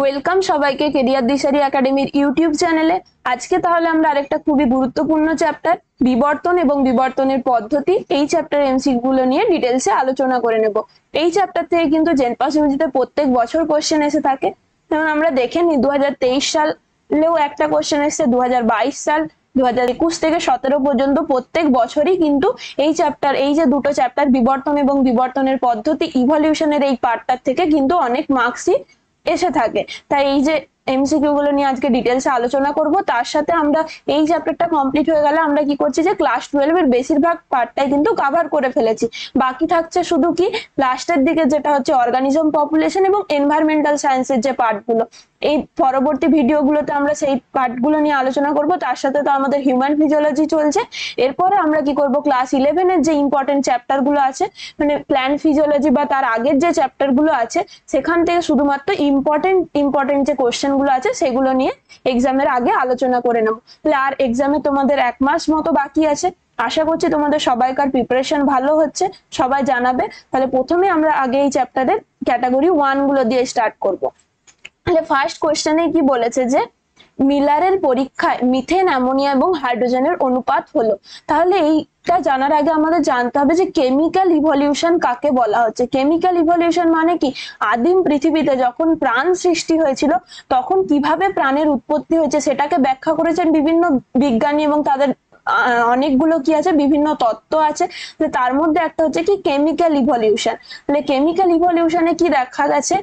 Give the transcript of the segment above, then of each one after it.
welcome সবাইকে career দিশারি একাডেমির YouTube চ্যানেলে আজকে তাহলে আমরা আরেকটা খুবই গুরুত্বপূর্ণ চ্যাপ্টার বিবর্তন এবং বিবর্তনের পদ্ধতি এই চ্যাপ্টার এমসি গুলো নিয়ে ডিটেলসে আলোচনা করে নেব এই চ্যাপ্টার থেকে কিন্তু জেনপাস ইউজিতে প্রত্যেক বছর কোশ্চেন এসে থাকে যেমন আমরা দেখে নিই দু লেও একটা কোশ্চেন এসেছে দু সাল দু থেকে সতেরো পর্যন্ত প্রত্যেক বছরই কিন্তু এই চ্যাপ্টার এই যে দুটো চ্যাপ্টার বিবর্তন এবং বিবর্তনের পদ্ধতি ইভলিউশনের এই পার্টটার থেকে কিন্তু অনেক মার্কসই এসে থাকে তাই এই যে এমসিকিউ গুলো নিয়ে আজকে ডিটেলস আলোচনা করব তার সাথে আমরা এই চ্যাপ্টারটা কমপ্লিট হয়ে গেলে আমরা কি করছি যে ক্লাস টুয়েলভ এর বেশিরভাগ পার্টটাই কিন্তু কাভার করে ফেলেছি বাকি থাকছে শুধু কি লাস্টের দিকে যেটা হচ্ছে অর্গানিজম পপুলেশন এবং এনভায়রনমেন্টাল সায়েন্সের যে পার্টগুলো এই পরবর্তী ভিডিওগুলোতে আমরা সেই পার্টগুলো নিয়ে আলোচনা করব তার সাথে তো আমাদের হিউম্যান ফিজিওলজি চলছে এরপরে আমরা কি করব ক্লাস ইলেভেনের যে ইম্পর্টেন্ট চ্যাপ্টারগুলো আছে মানে প্ল্যান ফিজিওলজি বা তার আগের যে চ্যাপ্টারগুলো আছে সেখান থেকে শুধুমাত্র ইম্পর্টেন্ট ইম্পর্টেন্ট যে গুলো আছে সেগুলো নিয়ে এক্সামের আগে আলোচনা করে নেব তাহলে আর এক্সামে তোমাদের এক মাস মতো বাকি আছে আশা করছি তোমাদের সবাইকার প্রিপারেশন ভালো হচ্ছে সবাই জানাবে তাহলে প্রথমে আমরা আগে এই চ্যাপ্টারের ক্যাটাগরি ওয়ান গুলো দিয়ে স্টার্ট করবো তাহলে ফার্স্ট কোয়েশ্চেনে কি বলেছে যে মিলারের পরীক্ষায় মিথেন অ্যামোনিয়া এবং হাইড্রোজেনের অনুপাত হলো তাহলে এইটা জানার আগে আমাদের জানতে হবে যে কেমিক্যাল ইভলিউশন কাকে বলা হচ্ছে কেমিক্যাল ইভলিউশন মানে কি আদিম পৃথিবীতে যখন প্রাণ সৃষ্টি হয়েছিল তখন কিভাবে প্রাণের উৎপত্তি হয়েছে সেটাকে ব্যাখ্যা করেছেন বিভিন্ন বিজ্ঞানী এবং তাদের অনেকগুলো কি আছে বিভিন্ন তত্ত্ব আছে তার মধ্যে একটা হচ্ছে কি কেমিক্যাল ইভলিউশন তাহলে কেমিক্যাল ইভলিউশনে কি দেখা গেছে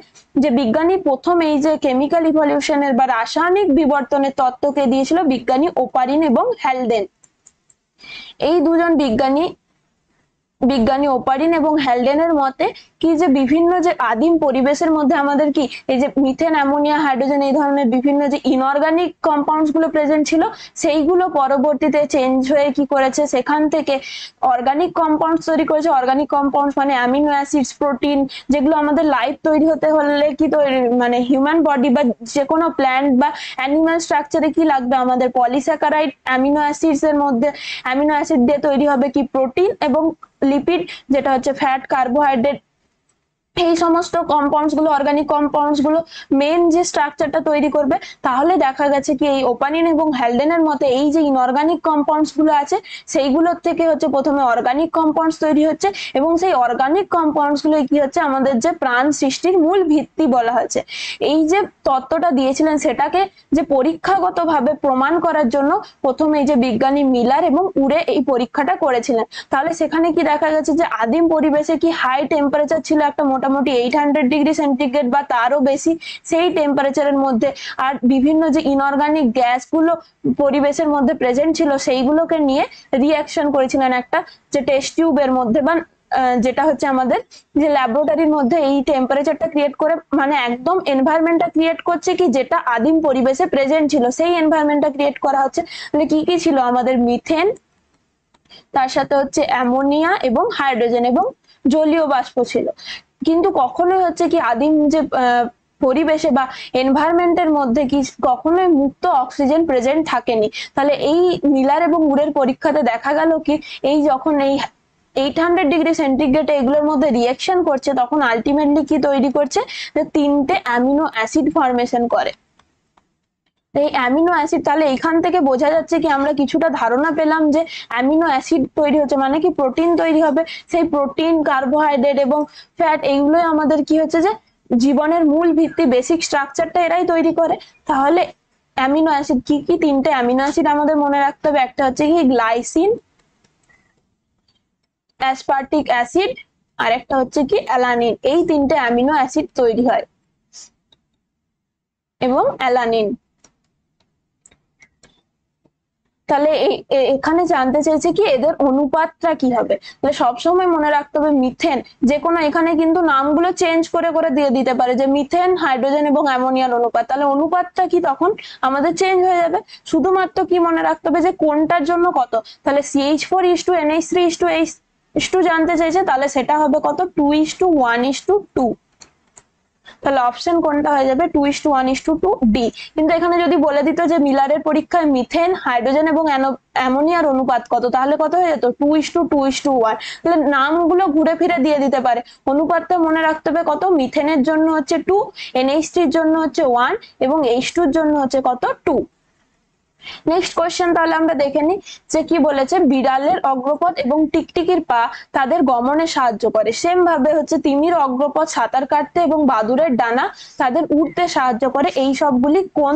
যে বিজ্ঞানী প্রথম এই যে কেমিক্যাল ইভলিউশনের বা রাসায়নিক বিবর্তনের তত্ত্বকে দিয়েছিল বিজ্ঞানী ওপারিন এবং হ্যালডেন এই দুজন বিজ্ঞানী বিজ্ঞানী ওপারিন এবং হ্যালডেনের মতে কি যে বিভিন্ন যে আদিম পরিবেশের মধ্যে আমাদের কি এই যে মিথেন অ্যামোনিয়া হাইড্রোজেন এই ধরনের বিভিন্ন যে ইনঅর্গানিক কম্পাউন্ডস গুলো প্রেজেন্ট ছিল সেইগুলো পরবর্তীতে চেঞ্জ হয়ে কি করেছে সেখান থেকে অর্গানিক কম্পাউন্ডস তৈরি করেছে অর্গানিক কম্পাউন্ডস মানে অ্যামিনো অ্যাসিডস প্রোটিন যেগুলো আমাদের লাইফ তৈরি হতে হলে কি তৈরি মানে হিউম্যান বডি বা যে কোনো প্ল্যান্ট বা অ্যানিমাল স্ট্রাকচারে কি লাগবে আমাদের পলিস্যাকারাইড অ্যামিনো অ্যাসিডস এর মধ্যে অ্যামিনো অ্যাসিড দিয়ে তৈরি হবে কি প্রোটিন এবং लिपिड যেটা হচ্ছে ফ্যাট কার্বোহাইড্রেট এই সমস্ত কম্পাউন্ডস গুলো অর্গানিক কম্পাউন্ডস গুলো মেন যে স্ট্রাকচারটা তৈরি করবে তাহলে দেখা গেছে কি এই ওপানিন এবং হ্যালডেনের মতে এই যে ইনঅর্গানিক কম্পাউন্ডস গুলো আছে সেইগুলোর থেকে হচ্ছে প্রথমে অর্গানিক কম্পাউন্ডস তৈরি হচ্ছে এবং সেই অর্গানিক কম্পাউন্ডস গুলো কি হচ্ছে আমাদের যে প্রাণ সৃষ্টির মূল ভিত্তি বলা হয়েছে এই যে তত্ত্বটা দিয়েছিলেন সেটাকে যে পরীক্ষাগতভাবে প্রমাণ করার জন্য প্রথমে এই যে বিজ্ঞানী মিলার এবং উড়ে এই পরীক্ষাটা করেছিলেন তাহলে সেখানে কি দেখা গেছে যে আদিম পরিবেশে কি হাই টেম্পারেচার ছিল একটা মোটা মোটামুটি এইট হান্ড্রেড ডিগ্রি সেন্টিগ্রেড বা তারও বেশি সেই টেম্পারেচারের মধ্যে আর বিভিন্ন যে ইনঅর্গানিক গ্যাসগুলো পরিবেশের মধ্যে প্রেজেন্ট ছিল সেইগুলোকে নিয়ে রিয়াকশন করেছিলেন একটা যে টেস্ট টিউবের মধ্যে বা যেটা হচ্ছে আমাদের যে ল্যাবরেটরির মধ্যে এই টেম্পারেচারটা ক্রিয়েট করে মানে একদম এনভায়রনমেন্টটা ক্রিয়েট করছে কি যেটা আদিম পরিবেশে প্রেজেন্ট ছিল সেই এনভায়রনমেন্টটা ক্রিয়েট করা হচ্ছে মানে কি কি ছিল আমাদের মিথেন তার সাথে হচ্ছে অ্যামোনিয়া এবং হাইড্রোজেন এবং জলীয় বাষ্প ছিল কিন্তু কখনোই হচ্ছে কি আদিম যে পরিবেশে বা এনভায়রনমেন্টের মধ্যে কি কখনোই মুক্ত অক্সিজেন প্রেজেন্ট থাকেনি তাহলে এই মিলার এবং উড়ের পরীক্ষাতে দেখা গেল কি এই যখন এই এইট হান্ড্রেড ডিগ্রি সেন্টিগ্রেড এগুলোর মধ্যে রিয়াকশন করছে তখন আলটিমেটলি কি তৈরি করছে যে তিনটে অ্যামিনো অ্যাসিড ফর্মেশন করে এই অ্যামিনো অ্যাসিড তাহলে এখান থেকে বোঝা যাচ্ছে কি আমরা কিছুটা ধারণা পেলাম যে অ্যামিনো অ্যাসিড তৈরি হচ্ছে মানে কি প্রোটিন তৈরি হবে সেই প্রোটিন কার্বোহাইড্রেট এবং ফ্যাট এইগুলোই আমাদের কি হচ্ছে যে জীবনের মূল ভিত্তি বেসিক স্ট্রাকচারটা এরাই তৈরি করে তাহলে অ্যামিনো অ্যাসিড কি কি তিনটে অ্যামিনো অ্যাসিড আমাদের মনে রাখতে হবে একটা হচ্ছে কি গ্লাইসিন অ্যাসপার্টিক অ্যাসিড আর একটা হচ্ছে কি অ্যালানিন এই তিনটে অ্যামিনো অ্যাসিড তৈরি হয় এবং অ্যালানিন তাহলে এখানে জানতে চেয়েছে কি এদের অনুপাতটা কি হবে তাহলে সবসময় মনে রাখতে হবে মিথেন যে কোনো এখানে কিন্তু নামগুলো চেঞ্জ করে করে দিয়ে দিতে পারে যে মিথেন হাইড্রোজেন এবং অ্যামোনিয়ার অনুপাত তাহলে অনুপাতটা কি তখন আমাদের চেঞ্জ হয়ে যাবে শুধুমাত্র কি মনে রাখতে হবে যে কোনটার জন্য কত তাহলে CH four is two NH three is two H is two জানতে চাইছে তাহলে সেটা হবে কত two is two one is two two তাহলে অপশন কোনটা হয়ে যাবে two is two one is two two D কিন্তু এখানে যদি বলে দিত যে মিলারের পরীক্ষায় মিথেন হাইড্রোজেন এবং অ্যামোনিয়ার অনুপাত কত তাহলে কত হয়ে যেত two is two two is two one তাহলে নামগুলো ঘুরে ফিরে দিয়ে দিতে পারে অনুপাতটা মনে রাখতে হবে কত মিথেনের জন্য হচ্ছে টু এনএইচটির জন্য হচ্ছে ওয়ান এবং এইচ টুর জন্য হচ্ছে কত টু নেক্সট কোয়েশ্চেন তাহলে আমরা দেখে নিই যে কি বলেছে বিড়ালের অগ্রপথ এবং টিকটিকির পা তাদের গমনে সাহায্য করে সেম ভাবে হচ্ছে তিমির অগ্রপথ সাঁতার কাটতে এবং বাদুরের ডানা তাদের উঠতে সাহায্য করে এই সবগুলি কোন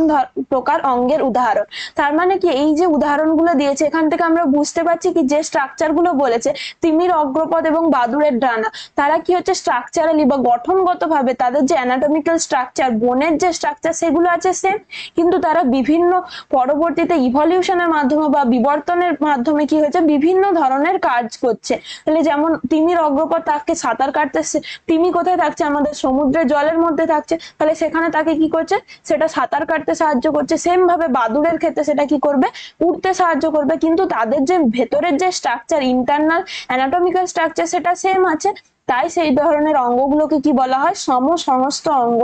প্রকার অঙ্গের উদাহরণ তার মানে কি এই যে উদাহরণগুলো দিয়েছে এখান থেকে আমরা বুঝতে পারছি কি যে স্ট্রাকচারগুলো বলেছে তিমির অগ্রপথ এবং বাদুরের ডানা তারা কি হচ্ছে স্ট্রাকচারালি বা গঠনগতভাবে তাদের যে অ্যানাটমিক্যাল স্ট্রাকচার বোনের যে স্ট্রাকচার সেগুলো আছে সেম কিন্তু তারা বিভিন্ন পরবর্তী পরবর্তীতে ইভলিউশনের মাধ্যমে বা বিবর্তনের মাধ্যমে কি হয়েছে বিভিন্ন ধরনের কাজ করছে তাহলে যেমন তিমির অগ্রপথ তাকে সাঁতার কাটতে তিমি কোথায় থাকছে আমাদের সমুদ্রের জলের মধ্যে থাকছে তাহলে সেখানে তাকে কি করছে সেটা সাঁতার কাটতে সাহায্য করছে সেম ভাবে বাদুরের ক্ষেত্রে সেটা কি করবে উঠতে সাহায্য করবে কিন্তু তাদের যে ভেতরের যে স্ট্রাকচার ইন্টারনাল অ্যানাটমিক্যাল স্ট্রাকচার সেটা সেম আছে তাই সেই ধরনের অঙ্গগুলোকে কি বলা হয় সম সমস্ত অঙ্গ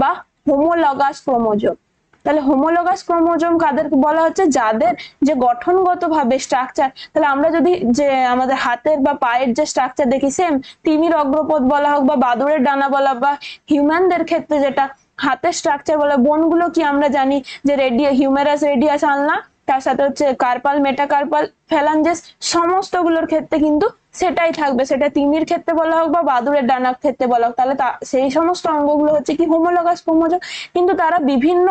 বা হোমোলগাস ক্রোমোজোম তাহলে হোমোলোগাস ক্রোমোজোম কাদেরকে বলা হচ্ছে যাদের যে গঠনগতভাবে স্ট্রাকচার তাহলে আমরা যদি যে আমাদের হাতের বা পায়ের যে স্ট্রাকচার দেখি সেম তিমির অগ্রপথ বলা হোক বা বাদুরের ডানা বলা বা হিউম্যানদের ক্ষেত্রে যেটা হাতের স্ট্রাকচার বলা বোনগুলো কি আমরা জানি যে রেডিয়া হিউমেরাস রেডিয়াস আলনা তার সাথে হচ্ছে কার্পাল মেটাকার্পাল ফ্যালাঞ্জেস সমস্ত গুলোর ক্ষেত্রে কিন্তু সেটাই থাকবে সেটা তিমির ক্ষেত্রে বলা হোক বা বাদুরের ডানার ক্ষেত্রে বলা হোক তাহলে সেই সমস্ত অঙ্গগুলো হচ্ছে কি হোমোলগাস ক্রোমোজোম কিন্তু তারা বিভিন্ন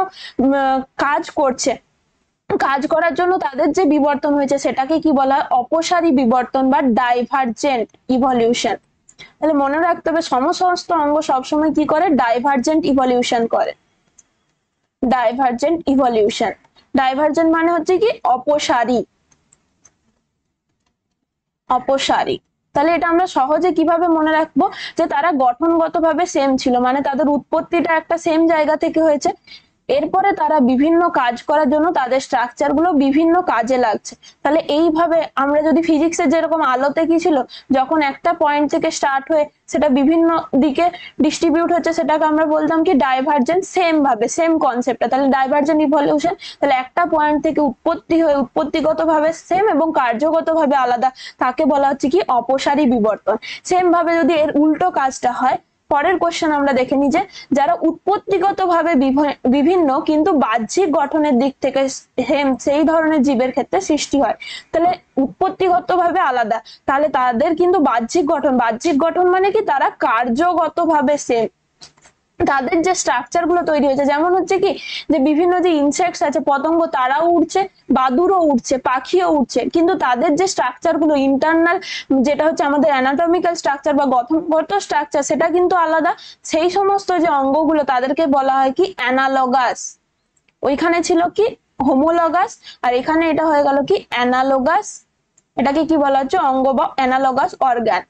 কাজ করছে কাজ করার জন্য তাদের যে বিবর্তন হয়েছে সেটাকে কি বলা হয় অপসারী বিবর্তন বা ডাইভার্জেন্ট ইভলিউশন তাহলে মনে রাখতে হবে সমস্ত অঙ্গ সবসময় কি করে ডাইভার্জেন্ট ইভলিউশন করে ডাইভার্জেন্ট ইভলিউশন ডাইভার্জেন্ট মানে হচ্ছে কি অপসারী অপসারি তাহলে এটা আমরা সহজে কিভাবে মনে রাখবো যে তারা গঠনগতভাবে সেম ছিল মানে তাদের উৎপত্তিটা একটা সেম জায়গা থেকে হয়েছে এরপরে তারা বিভিন্ন কাজ করার জন্য তাদের স্ট্রাকচার গুলো বিভিন্ন কাজে লাগছে তাহলে এইভাবে আমরা যদি ফিজিক্সের যেরকম আলোতে কি ছিল যখন একটা পয়েন্ট থেকে স্টার্ট হয়ে সেটা বিভিন্ন দিকে ডিস্ট্রিবিউট হচ্ছে সেটাকে আমরা বলতাম কি ডাইভার্জেন্ট সেম ভাবে সেম কনসেপ্ট তাহলে ডাইভার্জেন্ট ইভলিউশন তাহলে একটা পয়েন্ট থেকে উৎপত্তি হয়ে উৎপত্তিগত ভাবে সেম এবং কার্যগত ভাবে আলাদা তাকে বলা হচ্ছে কি অপসারী বিবর্তন সেম ভাবে যদি এর উল্টো কাজটা হয় পরের কোশ্চেন আমরা দেখে নি যে যারা উৎপত্তিগত ভাবে বিভিন্ন কিন্তু বাহ্যিক গঠনের দিক থেকে হেম সেই ধরনের জীবের ক্ষেত্রে সৃষ্টি হয় তাহলে উৎপত্তিগত ভাবে আলাদা তাহলে তাদের কিন্তু বাহ্যিক গঠন বাহ্যিক গঠন মানে কি তারা কার্যগত ভাবে সেম তাদের যে স্ট্রাকচার গুলো তৈরি হয়েছে যেমন হচ্ছে কি যে বিভিন্ন যে ইনসেক্টস আছে পতঙ্গ তারাও উঠছে বাদুরও উঠছে পাখিও উঠছে কিন্তু তাদের যে স্ট্রাকচার গুলো ইন্টারনাল যেটা হচ্ছে আমাদের অ্যানাটমিক্যাল স্ট্রাকচার বা গঠনগত স্ট্রাকচার সেটা কিন্তু আলাদা সেই সমস্ত যে অঙ্গগুলো তাদেরকে বলা হয় কি অ্যানালগাস ওইখানে ছিল কি হোমোলগাস আর এখানে এটা হয়ে গেল কি অ্যানালোগাস এটাকে কি বলা হচ্ছে অঙ্গ বা অ্যানালগাস অর্গান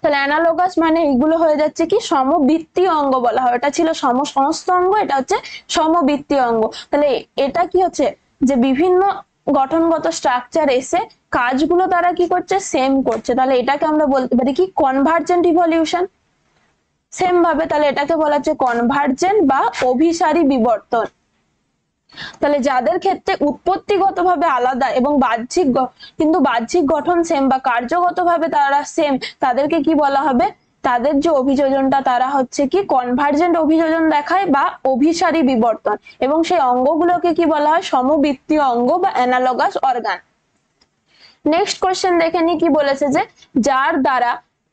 তাহলে অ্যানালোগাস মানে এগুলো হয়ে যাচ্ছে কি সমবৃত্তীয় অঙ্গ বলা হয় এটা ছিল সমস্ত অঙ্গ এটা হচ্ছে সমবৃত্তীয় অঙ্গ তাহলে এটা কি হচ্ছে যে বিভিন্ন গঠনগত স্ট্রাকচার এসে কাজগুলো তারা কি করছে সেম করছে তাহলে এটাকে আমরা বলতে পারি কি কনভার্জেন্ট ইভলিউশন সেম ভাবে তাহলে এটাকে বলা হচ্ছে কনভার্জেন্ট বা অভিসারী বিবর্তন তাহলে যাদের ক্ষেত্রে উৎপত্তিগতভাবে আলাদা এবং বাহ্যিক কিন্তু বাহ্যিক গঠন সেম বা কার্যগতভাবে তারা সেম তাদেরকে কি বলা হবে তাদের যে অভিযোজনটা তারা হচ্ছে কি কনভার্জেন্ট অভিযোজন দেখায় বা অভিসারী বিবর্তন এবং সেই অঙ্গগুলোকে কি বলা হয় সমবৃত্তীয় অঙ্গ বা অ্যানালগাস অর্গান নেক্সট কোয়েশ্চেন দেখে নি কি বলেছে যে যার দ্বারা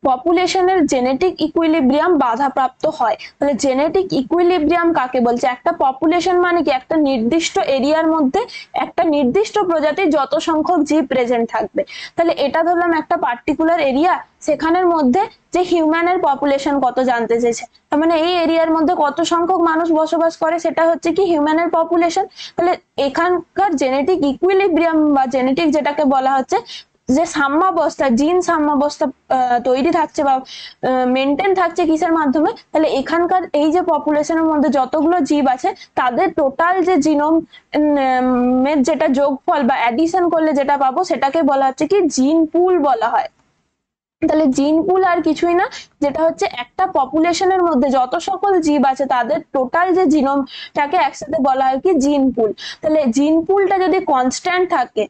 পপুলেশনের জেনেটিক ইকুইলিব্রিয়াম বাধাপ্রাপ্ত হয় মানে জেনেটিক ইকুইলিব্রিয়াম কাকে বলছে একটা পপুলেশন মানে কি একটা নির্দিষ্ট এরিয়ার মধ্যে একটা নির্দিষ্ট প্রজাতির যত সংখ্যক জীব প্রেজেন্ট থাকবে তাহলে এটা ধরলাম একটা পার্টিকুলার এরিয়া সেখানের মধ্যে যে হিউম্যানের পপুলেশন কত জানতে চেয়েছে তার মানে এই এরিয়ার মধ্যে কত সংখ্যক মানুষ বসবাস করে সেটা হচ্ছে কি হিউম্যানের পপুলেশন তাহলে এখানকার জেনেটিক ইকুইলিব্রিয়াম বা জেনেটিক যেটাকে বলা হচ্ছে যে সাম্যাবস্থা জিন সাম্যাবস্থা তৈরি থাকছে বা মেনটেন থাকছে কিসের মাধ্যমে তাহলে এখানকার এই যে পপুলেশনের মধ্যে যতগুলো জীব আছে তাদের টোটাল যে জিনোম যেটা যোগফল বা অ্যাডিশন করলে যেটা পাবো সেটাকে বলা হচ্ছে কি জিন পুল বলা হয় তাহলে জিন পুল আর কিছুই না যেটা হচ্ছে একটা পপুলেশনের মধ্যে যত সকল জীব আছে তাদের টোটাল যে জিনোমটাকে একসাথে বলা হয় কি জিন পুল তাহলে জিন পুলটা যদি কনস্ট্যান্ট থাকে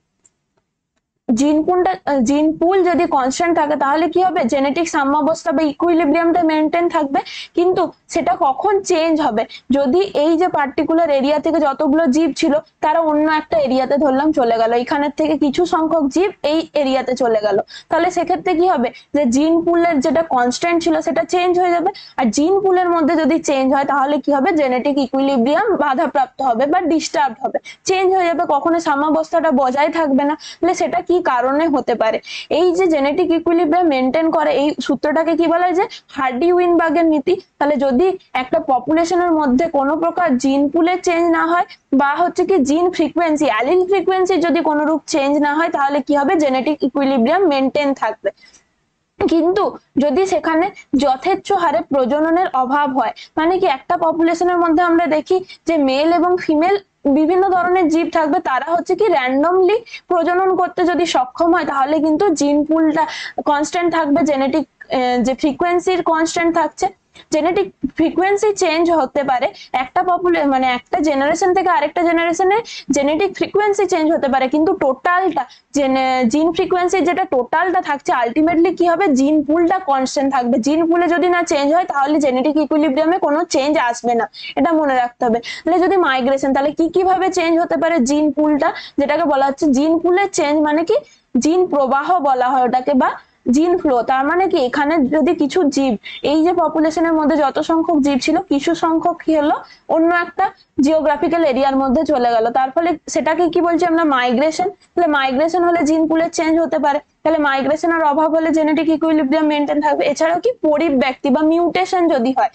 জিন পুলটা জিন পুল যদি কনস্ট্যান্ট থাকে তাহলে কি হবে জেনেটিক সাম্যাবস্থা বা ইকুইলিব্রিয়ামটা মেনটেন থাকবে কিন্তু সেটা কখন চেঞ্জ হবে যদি এই যে পার্টিকুলার এরিয়া থেকে যতগুলো জীব ছিল তারা অন্য একটা এরিয়াতে ধরলাম চলে গেল এখানের থেকে কিছু সংখ্যক জীব এই এরিয়াতে চলে গেল তাহলে সেক্ষেত্রে কি হবে যে জিন পুলের যেটা কনস্ট্যান্ট ছিল সেটা চেঞ্জ হয়ে যাবে আর জিন পুলের মধ্যে যদি চেঞ্জ হয় তাহলে কি হবে জেনেটিক ইকুইলিব্রিয়াম বাধাপ্রাপ্ত হবে বা ডিস্টার্ব হবে চেঞ্জ হয়ে যাবে কখনো সাম্যাবস্থাটা বজায় থাকবে না তাহলে সেটা কি কারণে হতে পারে এই যে জেনেটিক ইকুইলিব্রিয়াম মেনটেন করে এই সূত্রটাকে কি বলা হয় যে হার্ডি উইনবাগের নীতি তাহলে যদি একটা পপুলেশনের মধ্যে কোনো প্রকার জিন পুলে চেঞ্জ না হয় বা হচ্ছে কি জিন ফ্রিকোয়েন্সি অ্যালিন ফ্রিকোয়েন্সি যদি রূপ চেঞ্জ না হয় তাহলে কি হবে জেনেটিক ইকুইলিব্রিয়াম মেনটেন থাকবে কিন্তু যদি সেখানে যথেচ্ছ হারে প্রজননের অভাব হয় মানে কি একটা পপুলেশনের মধ্যে আমরা দেখি যে মেল এবং ফিমেল বিভিন্ন ধরনের জীব থাকবে তারা হচ্ছে কি র্যান্ডমলি প্রজনন করতে যদি সক্ষম হয় তাহলে কিন্তু জিন পুলটা কনস্ট্যান্ট থাকবে জেনেটিক যে ফ্রিকোয়েন্সির কনস্ট্যান্ট থাকছে জেনেটিক ফ্রিকোয়েন্সি চেঞ্জ হতে পারে একটা পপুলেশন মানে একটা জেনারেশন থেকে আরেকটা জেনারেশনে জেনেটিক ফ্রিকোয়েন্সি চেঞ্জ হতে পারে কিন্তু টোটালটা জিন ফ্রিকোয়েন্সি যেটা টোটালটা থাকছে আলটিমেটলি কি হবে জিন পুলটা কনস্ট্যান্ট থাকবে জিন পুলে যদি না চেঞ্জ হয় তাহলে জেনেটিক ইকুইলিব্রিয়ামে কোনো চেঞ্জ আসবে না এটা মনে রাখতে হবে তাহলে যদি মাইগ্রেশন তাহলে কি কিভাবে চেঞ্জ হতে পারে জিন পুলটা যেটাকে বলা হচ্ছে জিন পুলের চেঞ্জ মানে কি জিন প্রবাহ বলা হয় ওটাকে বা জিন ফ্লো তার মানে কি এখানে যদি কিছু জীব এই যে পপুলেশনের মধ্যে যত সংখ্যক জীব ছিল কিছু সংখ্যক কি হলো অন্য একটা জিওগ্রাফিক্যাল এরিয়ার মধ্যে চলে গেল তার ফলে সেটাকে কি বলছি আমরা মাইগ্রেশন তাহলে মাইগ্রেশন হলে জিন পুলের চেঞ্জ হতে পারে তাহলে মাইগ্রেশনের অভাব হলে জেনেটিক ইকুইলিব্রিয়াম মেনটেন থাকবে এছাড়াও কি পরিব্যক্তি বা মিউটেশন যদি হয়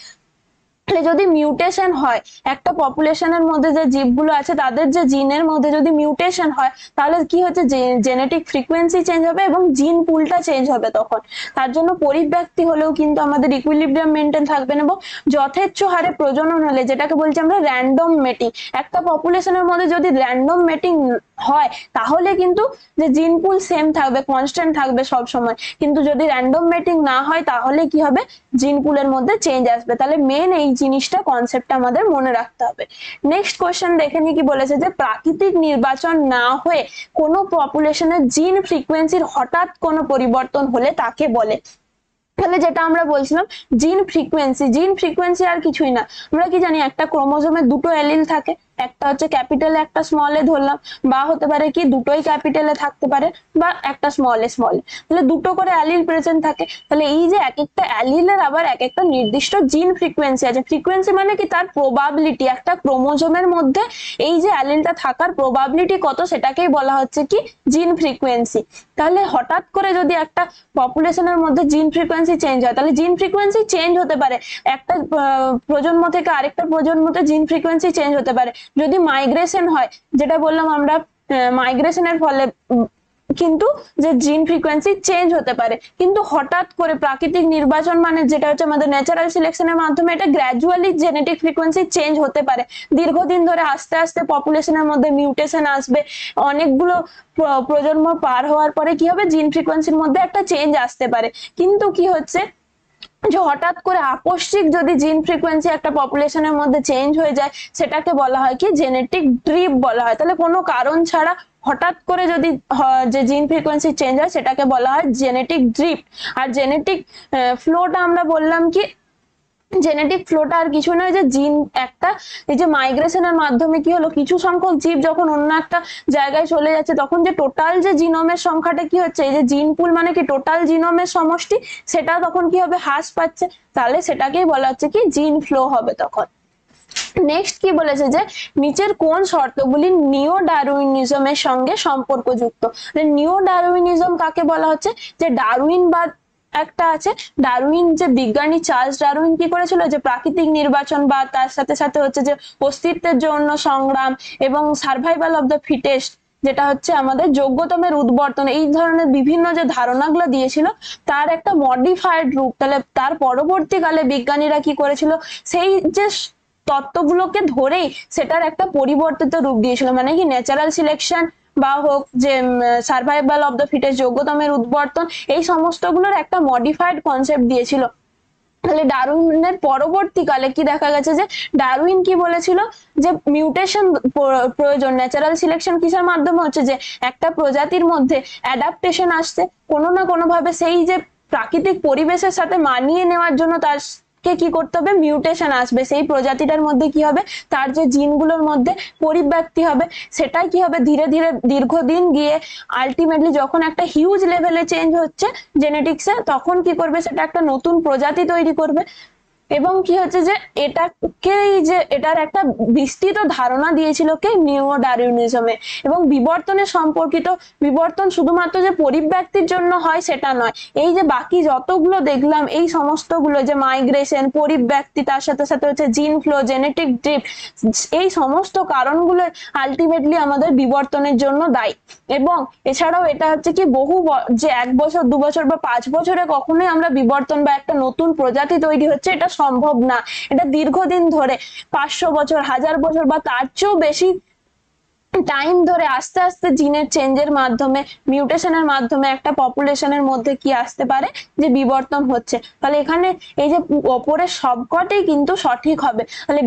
যদি মিউটেশন হয় একটা পপুলেশনের মধ্যে যে জীবগুলো আছে তাদের যে জিনের মধ্যে যদি মিউটেশন হয় তাহলে কি হচ্ছে জেনেটিক ফ্রিকোয়েন্সি চেঞ্জ হবে এবং জিন পুলটা চেঞ্জ হবে তখন তার জন্য পরিব্যক্তি হলেও কিন্তু আমাদের ইকুইলিব্রিয়াম মেনটেন থাকবে না এবং যথেচ্ছ হারে প্রজনন হলে যেটাকে বলছি আমরা র্যান্ডম মেটিং একটা পপুলেশনের মধ্যে যদি র্যান্ডম মেটিং হয় তাহলে কিন্তু যে জিন সেম থাকবে কনস্ট্যান্ট থাকবে সব সময় কিন্তু যদি র্যান্ডম মেটিং না হয় তাহলে কি হবে জিন মধ্যে চেঞ্জ আসবে তাহলে মেন এই জিনিসটা কনসেপ্টটা আমাদের মনে রাখতে হবে নেক্সট কোয়েশ্চেন দেখে নিয়ে কি বলেছে যে প্রাকৃতিক নির্বাচন না হয়ে কোনো পপুলেশনের জিন ফ্রিকোয়েন্সির হঠাৎ কোনো পরিবর্তন হলে তাকে বলে তাহলে যেটা আমরা বলছিলাম জিন ফ্রিকোয়েন্সি জিন ফ্রিকোয়েন্সি আর কিছুই না আমরা কি জানি একটা ক্রোমোজোমে দুটো অ্যালিল থাকে একটা হচ্ছে ক্যাপিটাল একটা স্মলে ধরলাম বা হতে পারে কি দুটোই ক্যাপিটালে থাকতে পারে বা একটা স্মলে স্মলে তাহলে দুটো করে অ্যালিল প্রেজেন্ট থাকে তাহলে এই যে এক একটা অ্যালিলের আবার এক একটা নির্দিষ্ট জিন ফ্রিকোয়েন্সি আছে ফ্রিকোয়েন্সি মানে কি তার প্রবাবিলিটি একটা ক্রোমোজোমের মধ্যে এই যে অ্যালিলটা থাকার প্রবাবিলিটি কত সেটাকেই বলা হচ্ছে কি জিন ফ্রিকোয়েন্সি তাহলে হঠাৎ করে যদি একটা পপুলেশনের মধ্যে জিন ফ্রিকোয়েন্সি চেঞ্জ হয় তাহলে জিন ফ্রিকোয়েন্সি চেঞ্জ হতে পারে একটা প্রজন্ম থেকে আরেকটা প্রজন্মতে জিন ফ্রিকোয়েন্সি চেঞ্জ হতে পারে যদি মাইগ্রেশন হয় যেটা বললাম আমরা মাইগ্রেশনের ফলে কিন্তু যে জিন ফ্রিকোয়েন্সি চেঞ্জ হতে পারে কিন্তু হঠাৎ করে প্রাকৃতিক নির্বাচন মানে যেটা হচ্ছে আমাদের ন্যাচারাল সিলেকশনের মাধ্যমে এটা গ্র্যাজুয়ালি জেনেটিক ফ্রিকোয়েন্সি চেঞ্জ হতে পারে দীর্ঘদিন ধরে আস্তে আস্তে পপুলেশনের মধ্যে মিউটেশন আসবে অনেকগুলো প্রজন্ম পার হওয়ার পরে কি হবে জিন ফ্রিকোয়েন্সির মধ্যে একটা চেঞ্জ আসতে পারে কিন্তু কি হচ্ছে যে হঠাৎ করে আকস্মিক যদি জিন ফ্রিকোয়েন্সি একটা পপুলেশনের মধ্যে চেঞ্জ হয়ে যায় সেটাকে বলা হয় কি জেনেটিক ড্রিপ বলা হয় তাহলে কোনো কারণ ছাড়া হঠাৎ করে যদি যে জিন ফ্রিকোয়েন্সি চেঞ্জ হয় সেটাকে বলা হয় জেনেটিক ড্রিপ আর জেনেটিক ফ্লোটা আমরা বললাম কি জেনেটিক ফ্লোটা আর কিছু নয় যে জিন একটা এই যে মাইগ্রেশনের মাধ্যমে কি হলো কিছু সংখ্যক জীব যখন অন্য একটা জায়গায় চলে যাচ্ছে তখন যে টোটাল যে জিনোমের সংখ্যাটা কি হচ্ছে এই যে জিন পুল মানে কি টোটাল জিনোমের সমষ্টি সেটা তখন কি হবে হ্রাস পাচ্ছে তাহলে সেটাকেই বলা হচ্ছে কি জিন ফ্লো হবে তখন নেক্সট কি বলেছে যে নিচের কোন শর্তগুলি নিও ডারউইনিজমের সঙ্গে সম্পর্কযুক্ত নিও ডারউইনিজম কাকে বলা হচ্ছে যে বা একটা আছে ডারুইন যে বিজ্ঞানী চার্লস ডারুইন কি করেছিল যে প্রাকৃতিক নির্বাচন বা তার সাথে সাথে হচ্ছে যে অস্তিত্বের জন্য সংগ্রাম এবং সার্ভাইভাল অব দ্য ফিটেস্ট যেটা হচ্ছে আমাদের যোগ্যতমের উদ্বর্তন এই ধরনের বিভিন্ন যে ধারণাগুলো দিয়েছিল তার একটা মডিফাইড রূপ তাহলে তার পরবর্তীকালে বিজ্ঞানীরা কি করেছিল সেই যে তত্ত্বগুলোকে ধরেই সেটার একটা পরিবর্তিত রূপ দিয়েছিল মানে কি ন্যাচারাল সিলেকশন বা হোক যে সার্ভাইভাল অব দ্য ফিটের যোগ্যতমের উদ্বর্তন এই সমস্তগুলোর একটা মডিফাইড কনসেপ্ট দিয়েছিল তাহলে ডারুইনের পরবর্তীকালে কি দেখা গেছে যে ডারুইন কি বলেছিল যে মিউটেশন প্রয়োজন ন্যাচারাল সিলেকশন কিসের মাধ্যমে হচ্ছে যে একটা প্রজাতির মধ্যে অ্যাডাপ্টেশন আসছে কোনো না কোনোভাবে সেই যে প্রাকৃতিক পরিবেশের সাথে মানিয়ে নেওয়ার জন্য তার কে কি করতে হবে মিউটেশন আসবে সেই প্রজাতিটার মধ্যে কি হবে তার যে জিনগুলোর মধ্যে পরিব্যক্তি হবে সেটাই কি হবে ধীরে ধীরে দীর্ঘদিন গিয়ে আলটিমেটলি যখন একটা হিউজ লেভেলে চেঞ্জ হচ্ছে জেনেটিক্সে তখন কি করবে সেটা একটা নতুন প্রজাতি তৈরি করবে এবং কি হচ্ছে যে এটাকেই যে এটার একটা বিস্তৃত ধারণা দিয়েছিল কে নিউ ডারউইনিজমে এবং বিবর্তনের সম্পর্কিত বিবর্তন শুধুমাত্র যে পরিব্যক্তির জন্য হয় সেটা নয় এই যে বাকি যতগুলো দেখলাম এই সমস্তগুলো যে মাইগ্রেশন পরিব্যক্তি তার সাথে সাথে হচ্ছে জিন ফ্লো জেনেটিক ড্রিপ এই সমস্ত কারণগুলো আলটিমেটলি আমাদের বিবর্তনের জন্য দায়ী এবং এছাড়াও এটা হচ্ছে কি বহু যে এক বছর দু বছর বা পাঁচ বছরে কখনোই আমরা বিবর্তন বা একটা নতুন প্রজাতি তৈরি হচ্ছে এটা সম্ভব না এটা দীর্ঘদিন ধরে পাঁচশো বছর হাজার বছর বা তার চেয়েও বেশি টাইম ধরে আস্তে আস্তে জিনের চেঞ্জের মাধ্যমে মিউটেশনের মাধ্যমে একটা পপুলেশনের মধ্যে কি আসতে পারে যে বিবর্তন হচ্ছে তাহলে এখানে এই যে ওপরের সবকটাই কিন্তু সঠিক হবে তাহলে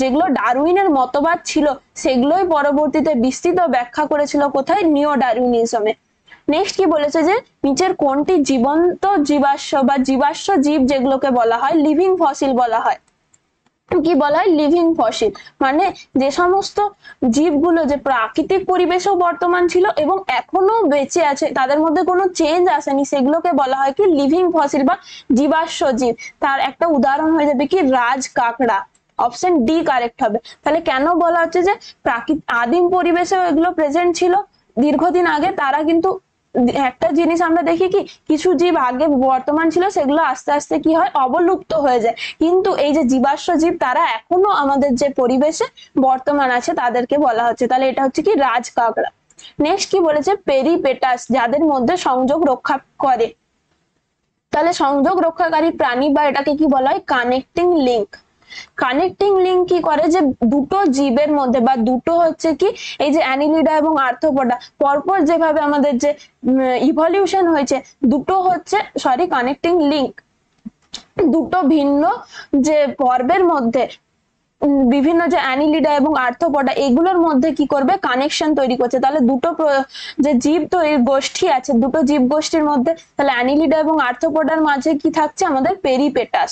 যেগুলো ডারউইনের মতবাদ ছিল সেগুলোই পরবর্তীতে বিস্তৃত ব্যাখ্যা করেছিল কোথায় নিও ডারউইনিজমে নেক্সট কি বলেছে যে নিচের কোনটি জীবন্ত জীবাশ্ম বা জীবাশ্ম জীব যেগুলোকে বলা হয় লিভিং ফসিল বলা হয় কি বলা হয় লিভিং ফসিল মানে যে সমস্ত জীবগুলো যে প্রাকৃতিক পরিবেশেও বর্তমান ছিল এবং এখনো বেঁচে আছে তাদের মধ্যে কোনো চেঞ্জ আসেনি সেগুলোকে বলা হয় কি লিভিং ফসিল বা জীবাশ্ম জীব তার একটা উদাহরণ হয়ে যাবে কি রাজ কাকড়া অপশন ডি কারেক্ট হবে তাহলে কেন বলা হচ্ছে যে প্রাকৃতিক আদিম পরিবেশেও এগুলো প্রেজেন্ট ছিল দীর্ঘদিন আগে তারা কিন্তু একটা জিনিস আমরা দেখি কি কিছু জীব আগে বর্তমান ছিল সেগুলো আস্তে আস্তে কি হয় অবলুপ্ত হয়ে যায় কিন্তু এই যে জীবাশ্ম জীব তারা এখনো আমাদের যে পরিবেশে বর্তমান আছে তাদেরকে বলা হচ্ছে তাহলে এটা হচ্ছে কি রাজ কাঁকড়া নেক্সট কি বলেছে পেরিপেটাস যাদের মধ্যে সংযোগ রক্ষা করে তাহলে সংযোগ রক্ষাকারী প্রাণী বা এটাকে কি বলা হয় কানেক্টিং লিঙ্ক কানেক্টিং লিঙ্ক কি করে যে দুটো জীবের মধ্যে বা দুটো হচ্ছে কি এই যে অ্যানিলিডা এবং আর্থোপোডা পরপর যেভাবে আমাদের যে ইভলিউশন হয়েছে দুটো হচ্ছে সরি কানেক্টিং লিঙ্ক দুটো ভিন্ন যে পর্বের মধ্যে বিভিন্ন যে অ্যানিলিডা এবং আর্থপডা এগুলোর মধ্যে কি করবে কানেকশন তৈরি করছে তাহলে দুটো যে জীব তৈরি গোষ্ঠী আছে দুটো জীব গোষ্ঠীর মধ্যে তাহলে অ্যানিলিডা এবং আর্থপডার মাঝে কি থাকছে আমাদের পেরিপেটাস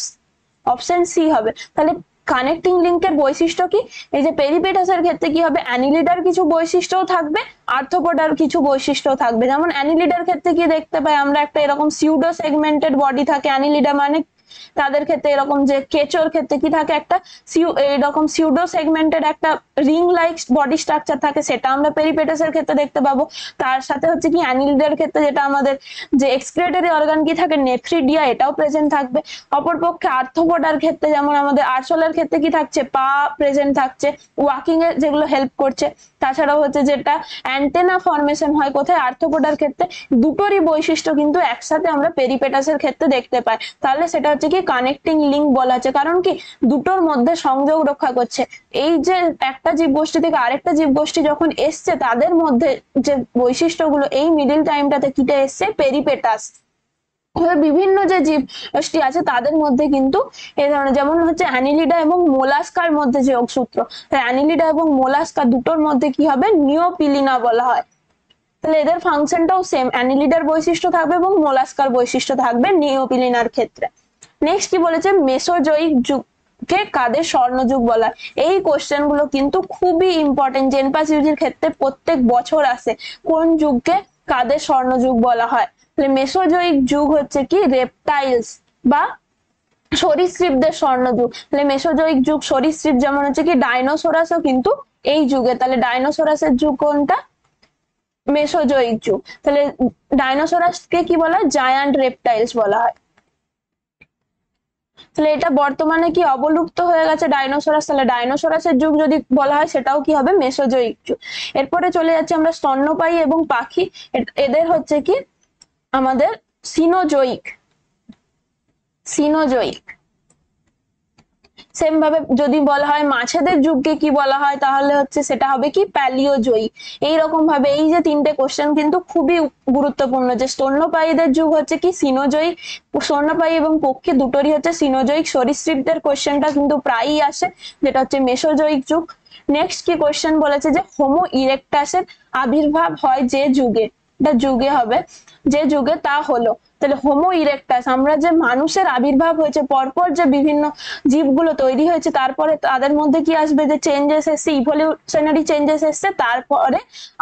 অপশন সি হবে তাহলে কানেক্টিং লিঙ্কের বৈশিষ্ট্য কি এই যে পেরিপেটাসের ক্ষেত্রে কি হবে অ্যানিলিডার কিছু বৈশিষ্ট্যও থাকবে আর্থোপোডার কিছু বৈশিষ্ট্য থাকবে যেমন অ্যানিলিডার ক্ষেত্রে কি দেখতে পাই আমরা একটা এরকম সিউডো সেগমেন্টেড বডি থাকে অ্যানিলিডা মানে তাদের ক্ষেত্রে এরকম যে কেচোর ক্ষেত্রে কি থাকে একটা এরকম সিউডো সেগমেন্টের একটা রিং লাইক বডি স্ট্রাকচার থাকে সেটা আমরা পেরিপেটাসের ক্ষেত্রে দেখতে পাবো তার সাথে হচ্ছে কি অ্যানিলদের ক্ষেত্রে যেটা আমাদের যে এক্সক্রেটারি অর্গান কি থাকে নেফ্রিডিয়া এটাও প্রেজেন্ট থাকবে অপরপক্ষে আর্থোপোডার ক্ষেত্রে যেমন আমাদের আরশোলার ক্ষেত্রে কি থাকছে পা প্রেজেন্ট থাকছে ওয়াকিং এ যেগুলো হেল্প করছে তাছাড়াও হচ্ছে যেটা অ্যান্টেনা ফর্মেশন হয় কোথায় আর্থোপোডার ক্ষেত্রে দুটোরই বৈশিষ্ট্য কিন্তু একসাথে আমরা পেরিপেটাসের ক্ষেত্রে দেখতে পাই তাহলে সেটা হচ্ছে কি কানেক্টিং লিঙ্ক বলা আছে কারণ কি দুটোর মধ্যে সংযোগ রক্ষা করছে এই যে একটা জীব গোষ্ঠী থেকে আরেকটা জীব গোষ্ঠী যখন এসছে তাদের মধ্যে যে বৈশিষ্ট্যগুলো এই মিডিল টাইমটাতে কিটা এসছে পেরিপেটাস বিভিন্ন যে জীব গোষ্ঠী আছে তাদের মধ্যে কিন্তু এই ধরনের যেমন হচ্ছে অ্যানিলিডা এবং মোলাস্কার মধ্যে যে যোগসূত্র অ্যানিলিডা এবং মোলাস্কা দুটোর মধ্যে কি হবে নিওপিলিনা বলা হয় তাহলে এদের ফাংশনটাও সেম অ্যানিলিডার বৈশিষ্ট্য থাকবে এবং মোলাস্কার বৈশিষ্ট্য থাকবে নিওপিলিনার ক্ষেত্রে নেক্সট কি বলেছে মেসোজয়িক যুগ কে কাদের স্বর্ণযুগ বলা এই কোশ্চেন গুলো কিন্তু খুবই ইম্পর্টেন্ট জেনপাস ইউজির ক্ষেত্রে প্রত্যেক বছর আসে কোন যুগকে কাদের স্বর্ণযুগ বলা হয় মেসোজয়িক যুগ হচ্ছে কি রেপটাইলস বা সরীসৃপদের স্বর্ণযুগ তাহলে মেসোজৈক যুগ সরীসৃপ যেমন হচ্ছে কি ডাইনোসরাসও কিন্তু এই যুগে তাহলে ডাইনোসরাসের যুগ কোনটা মেসোজয়িক যুগ তাহলে ডাইনোসরাসকে কি বলা হয় জায়ান্ট রেপটাইলস বলা হয় তাহলে এটা বর্তমানে কি অবলুপ্ত হয়ে গেছে ডাইনোসরাস তাহলে ডাইনোসরাসের যুগ যদি বলা হয় সেটাও কি হবে মেসোজয়িক যুগ এরপরে চলে যাচ্ছে আমরা স্তন্যপায়ী এবং পাখি এদের হচ্ছে কি আমাদের সিনোজোইক সিনোজোইক সেম ভাবে যদি বলা হয় মাছেদের যুগকে কি বলা হয় তাহলে হচ্ছে সেটা হবে কি প্যালিওজয়ী এইরকম ভাবে এই যে তিনটে কোশ্চেন কিন্তু খুবই গুরুত্বপূর্ণ যে স্তন্যপায়ীদের যুগ হচ্ছে কি সিনোজয়ী স্বর্ণপায়ী এবং পক্ষী দুটোরই হচ্ছে সিনোজয়িক সরীসৃপদের কোশ্চেনটা কিন্তু প্রায়ই আসে যেটা হচ্ছে মেসোজয়িক যুগ নেক্সট কি কোশ্চেন বলেছে যে হোমো ইরেকটাসের আবির্ভাব হয় যে যুগে যুগে হবে যে যুগে তা হলো তাহলে হোমো ইরেকটাস আমরা যে মানুষের আবির্ভাব হয়েছে পরপর যে বিভিন্ন জীবগুলো তৈরি হয়েছে তারপরে তাদের মধ্যে কি আসবে যে চেঞ্জেস এসছে ইভলিউশনারি চেঞ্জেস এসছে তারপরে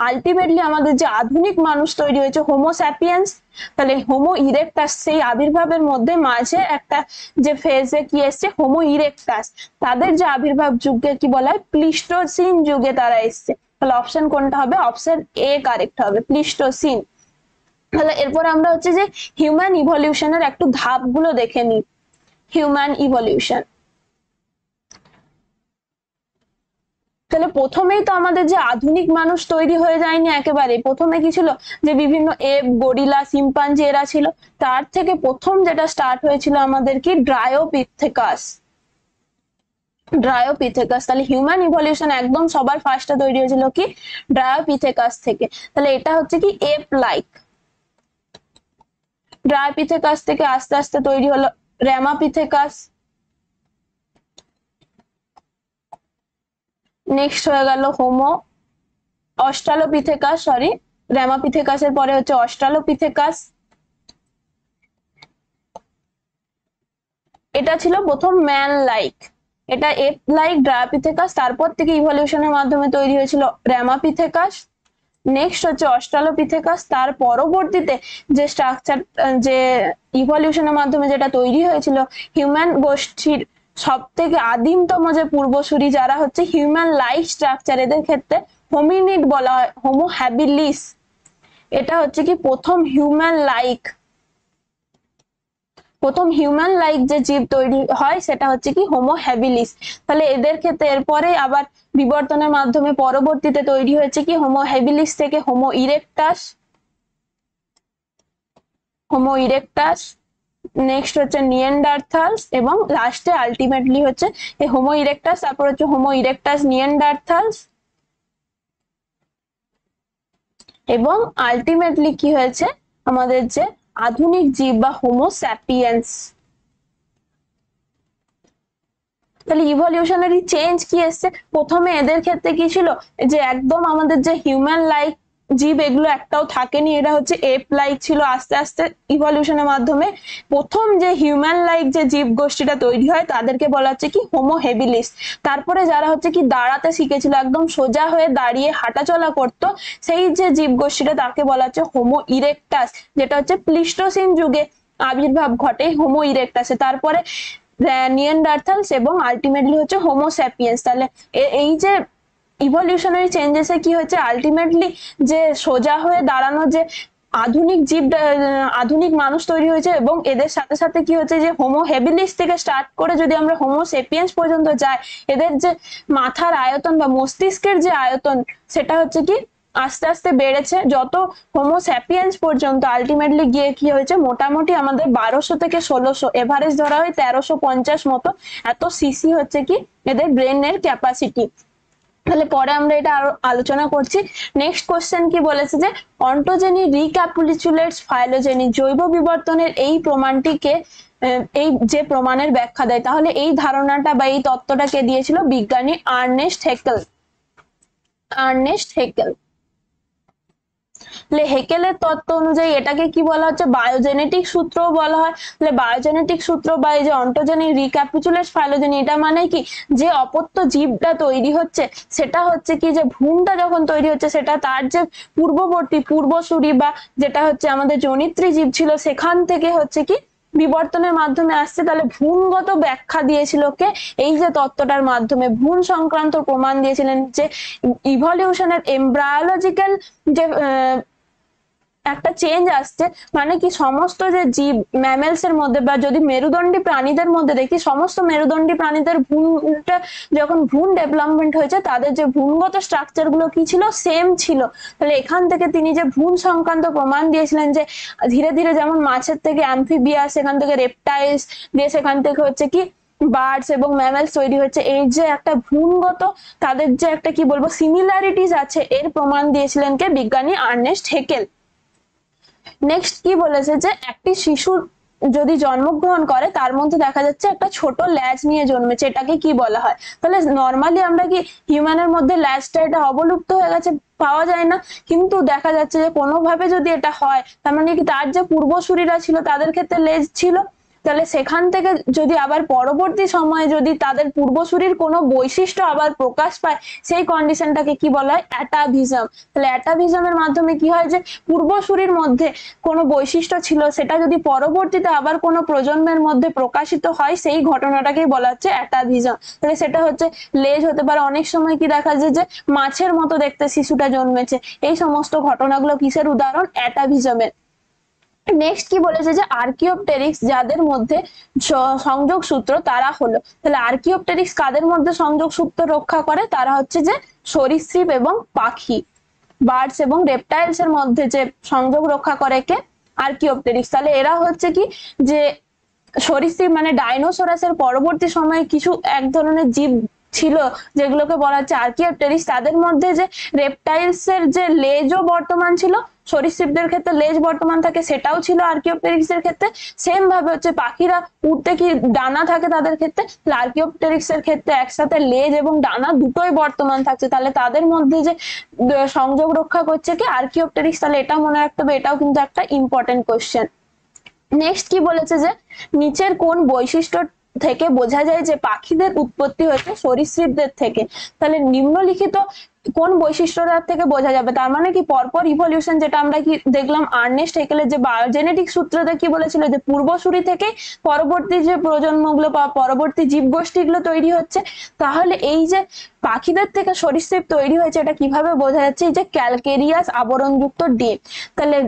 আলটিমেটলি আমাদের যে আধুনিক মানুষ তৈরি হয়েছে হোমোস্যাপিয়েন্স তাহলে হোমো ইরেকটাস সেই আবির্ভাবের মধ্যে মাঝে একটা যে ফেজে কি এসছে হোমো ইরেকটাস তাদের যে আবির্ভাব যুগে কি বলা হয় প্লিস্টোসিন যুগে তারা এসছে তাহলে অপশন কোনটা হবে অপশন এ কারেক্ট হবে প্লিস্টোসিন তাহলে এরপর আমরা হচ্ছে যে হিউম্যান ইভলিউশনের একটু ধাপগুলো দেখে নিই হিউম্যান ইভলিউশন তাহলে প্রথমেই তো আমাদের যে আধুনিক মানুষ তৈরি হয়ে যায়নি একেবারে প্রথমে কি ছিল যে বিভিন্ন এপ গরিলা সিম্পাঞ্জি এরা ছিল তার থেকে প্রথম যেটা স্টার্ট হয়েছিল আমাদের কি ড্রায়োপিথেকাস ড্রায়োপিথেকাস তাহলে হিউম্যান ইভলিউশন একদম সবার ফার্স্টটা তৈরি হয়েছিল কি ড্রায়োপিথেকাস থেকে তাহলে এটা হচ্ছে কি এপ লাইক ড্রায়োপিথেকাস থেকে আস্তে আস্তে তৈরি হলো র্যামাপিথেকাস নেক্সট হয়ে গেল হোমো অস্ট্রালোপিথেকাস সরি র্যামাপিথেকাসের পরে হচ্ছে অস্ট্রালোপিথেকাস এটা ছিল প্রথম ম্যান লাইক এটা এপ লাইক ড্রাপিথেকাস তারপর থেকে ইভলিউশনের মাধ্যমে তৈরি হয়েছিল র্যামাপিথেকাস নেক্সট হচ্ছে অস্ট্রালোপিথেকাস তার পরবর্তীতে যে স্ট্রাকচার যে ইভলিউশনের মাধ্যমে যেটা তৈরি হয়েছিল হিউম্যান গোষ্ঠীর সব থেকে আদিমতম যে পূর্বসূরি যারা হচ্ছে হিউম্যান লাইফ স্ট্রাকচার এদের ক্ষেত্রে হোমিনিট বলা হয় হোমো হ্যাবিলিস এটা হচ্ছে কি প্রথম হিউম্যান লাইক প্রথম হিউম্যান লাইক যে জীব তৈরি হয় সেটা হচ্ছে কি হোমো হ্যাবিলিস তাহলে এদের ক্ষেত্রে এরপরে আবার বিবর্তনের মাধ্যমে পরবর্তীতে তৈরি হয়েছে কি হোমো হ্যাবিলিস থেকে Homo erectus Homo erectus next হচ্ছে নিয়েন্ডারথালস এবং লাস্টে আলটিমেটলি হচ্ছে এই হোমো ইরেকটাস তারপর হচ্ছে হোমো ইরেকটাস নিয়েন্ডারথালস এবং আলটিমেটলি কি হয়েছে আমাদের যে আধুনিক জীব বা হোমোস্যাপিয়েন্স তাহলে ইভলিউশনারি চেঞ্জ কি এসছে প্রথমে এদের ক্ষেত্রে কি ছিল যে একদম আমাদের যে হিউম্যান লাইক জীব এগুলো একটাও থাকেনি এটা হচ্ছে এপ লাইক ছিল আস্তে আস্তে ইভলিউশনের মাধ্যমে প্রথম যে হিউম্যান লাইক যে জীব গোষ্ঠীটা তৈরি হয় তাদেরকে বলা হচ্ছে কি হোমো হেভিলিস তারপরে যারা হচ্ছে কি দাঁড়াতে শিখেছিল একদম সোজা হয়ে দাঁড়িয়ে হাঁটাচলা করত সেই যে জীব গোষ্ঠীটা তাকে বলা হচ্ছে হোমো ইরেকটাস যেটা হচ্ছে প্লিস্টোসিন যুগে আবির্ভাব ঘটে হোমো ইরেকটাসে তারপরে নিয়েন্ডার্থালস এবং আলটিমেটলি হচ্ছে হোমোস্যাপিয়েন্স তাহলে এই যে ইভলিউশনারি চেঞ্জেসে কি হচ্ছে আলটিমেটলি যে সোজা হয়ে দাঁড়ানো যে আধুনিক জীব আধুনিক মানুষ তৈরি হয়েছে এবং এদের সাথে সাথে কি হচ্ছে যে হোমো হেবিলিস থেকে স্টার্ট করে যদি আমরা হোমো সেপিয়েন্স পর্যন্ত যাই এদের যে মাথার আয়তন বা মস্তিষ্কের যে আয়তন সেটা হচ্ছে কি আস্তে আস্তে বেড়েছে যত হোমো স্যাপিয়েন্স পর্যন্ত আলটিমেটলি গিয়ে কি হয়েছে মোটামুটি আমাদের বারোশো থেকে ষোলোশো এভারেজ ধরা হয় তেরোশো পঞ্চাশ মতো এত সিসি হচ্ছে কি এদের ব্রেনের ক্যাপাসিটি তাহলে পরে আমরা এটা আরো আলোচনা করছি নেক্সট কোশ্চেন কি বলেছে যে অন্টোজেনি রিক্যাপুলিচুলেটস ফাইলোজেনি জৈব বিবর্তনের এই প্রমাণটিকে এই যে প্রমাণের ব্যাখ্যা দেয় তাহলে এই ধারণাটা বা এই তত্ত্বটা কে দিয়েছিল বিজ্ঞানী আর্নেস্ট হেকেল আর্নেস্ট হেকেল তাহলে হেকেলের তত্ত্ব অনুযায়ী এটাকে কি বলা হচ্ছে বায়োজেনেটিক সূত্র বলা হয় তাহলে বায়োজেনেটিক সূত্র বা এই যে অন্টোজেনি রিক্যাপিচুলেট ফাইলোজেনি এটা মানে কি যে অপত্য জীবটা তৈরি হচ্ছে সেটা হচ্ছে কি যে ভূমটা যখন তৈরি হচ্ছে সেটা তার যে পূর্ববর্তী পূর্বসূরি বা যেটা হচ্ছে আমাদের জনিত্রী জীব ছিল সেখান থেকে হচ্ছে কি বিবর্তনের মাধ্যমে আসছে তাহলে ভ্রূণগত ব্যাখ্যা দিয়েছিল কে এই যে তত্ত্বটার মাধ্যমে ভ্রূণ সংক্রান্ত প্রমাণ দিয়েছিলেন যে ইভলিউশনের এমব্রায়োলজিক্যাল যে একটা চেঞ্জ আসছে মানে কি সমস্ত যে জীব ম্যামেলস এর মধ্যে বা যদি মেরুদণ্ডী প্রাণীদের মধ্যে দেখি সমস্ত মেরুদণ্ডী প্রাণীদের ভ্রূণটা যখন ভ্রূণ ডেভেলপমেন্ট হয়েছে তাদের যে ভ্রূণগত স্ট্রাকচার গুলো কি ছিল সেম ছিল তাহলে এখান থেকে তিনি যে ভ্রূণ সংক্রান্ত প্রমাণ দিয়েছিলেন যে ধীরে ধীরে যেমন মাছের থেকে অ্যাম্ফিবিয়া সেখান থেকে রেপটাইলস দিয়ে সেখান থেকে হচ্ছে কি বার্ডস এবং ম্যামেলস তৈরি হচ্ছে এই যে একটা ভ্রূণগত তাদের যে একটা কি বলবো সিমিলারিটিস আছে এর প্রমাণ দিয়েছিলেন কে বিজ্ঞানী আর্নেস্ট হেকেল নেক্সট কি বলেছে যে একটি শিশুর যদি জন্মগ্রহণ করে তার মধ্যে দেখা যাচ্ছে একটা ছোট ল্যাজ নিয়ে জন্মেছে এটাকে কি বলা হয় তাহলে নর্মালি আমরা কি হিউম্যানের মধ্যে ল্যাজটা এটা অবলুপ্ত হয়ে গেছে পাওয়া যায় না কিন্তু দেখা যাচ্ছে যে কোনোভাবে যদি এটা হয় তার মানে কি তার যে পূর্বসূরিরা ছিল তাদের ক্ষেত্রে লেজ ছিল তাহলে সেখান থেকে যদি আবার পরবর্তী সময়ে যদি তাদের পূর্বসূরির কোনো বৈশিষ্ট্য আবার প্রকাশ পায় সেই কন্ডিশনটাকে কি বলা হয় অ্যাটাভিজম তাহলে অ্যাটাভিজমের মাধ্যমে কি হয় যে পূর্বসূরির মধ্যে কোনো বৈশিষ্ট্য ছিল সেটা যদি পরবর্তীতে আবার কোনো প্রজন্মের মধ্যে প্রকাশিত হয় সেই ঘটনাটাকেই বলা হচ্ছে অ্যাটাভিজম তাহলে সেটা হচ্ছে লেজ হতে পারে অনেক সময় কি দেখা যায় যে মাছের মতো দেখতে শিশুটা জন্মেছে এই সমস্ত ঘটনাগুলো কিসের উদাহরণ অ্যাটাভিজমের নেক্সট কি বলেছে যে আর্কিওপটেরিক্স যাদের মধ্যে সংযোগ সূত্র তারা হলো তাহলে আর্কিওপটেরিক্স কাদের মধ্যে সংযোগ সূত্র রক্ষা করে তারা হচ্ছে যে সরীসৃপ এবং পাখি বার্ডস এবং রেপটাইলস এর মধ্যে যে সংযোগ রক্ষা করে কে আর্কিওপটেরিক্স তাহলে এরা হচ্ছে কি যে সরীসৃপ মানে ডাইনোসরাসের পরবর্তী সময়ে কিছু এক ধরনের জীব ছিল যেগুলোকে বলা হচ্ছে আর্কিওপটেরিক্স তাদের মধ্যে যে রেপটাইলস এর যে লেজও বর্তমান ছিল সরীসৃপদের ক্ষেত্রে লেজ বর্তমান থাকে সেটাও ছিল আর্কিওপটেরিক্স এর ক্ষেত্রে সেম ভাবে হচ্ছে পাখিরা উঠতে কি ডানা থাকে তাদের ক্ষেত্রে আর্কিওপটেরিক্স এর ক্ষেত্রে একসাথে লেজ এবং ডানা দুটোই বর্তমান থাকছে তাহলে তাদের মধ্যে যে সংযোগ রক্ষা করছে কি আর্কিওপটেরিক্স তাহলে এটা মনে রাখতে হবে এটাও কিন্তু একটা ইম্পর্টেন্ট কোয়েশ্চেন নেক্সট কি বলেছে যে নিচের কোন বৈশিষ্ট্য থেকে বোঝা যায় যে পাখিদের উৎপত্তি হয়েছে সরীসৃপদের থেকে তাহলে নিম্নলিখিত কোন বৈশিষ্ট্যটার থেকে বোঝা যাবে তার মানে কি পরপর ইভলিউশন যেটা আমরা কি দেখলাম আর্নেস্ট হেকেলের যে বায়োজেনেটিক সূত্রটা কি বলেছিল যে পূর্বসূরি থেকে পরবর্তী যে প্রজন্মগুলো বা পরবর্তী জীব গোষ্ঠীগুলো তৈরি হচ্ছে তাহলে এই যে পাখিদের থেকে সরীসৃপ তৈরি হয়েছে এটা কিভাবে বোঝা যাচ্ছে যে ক্যালকেরিয়াস আবরণযুক্ত ডিম তাহলে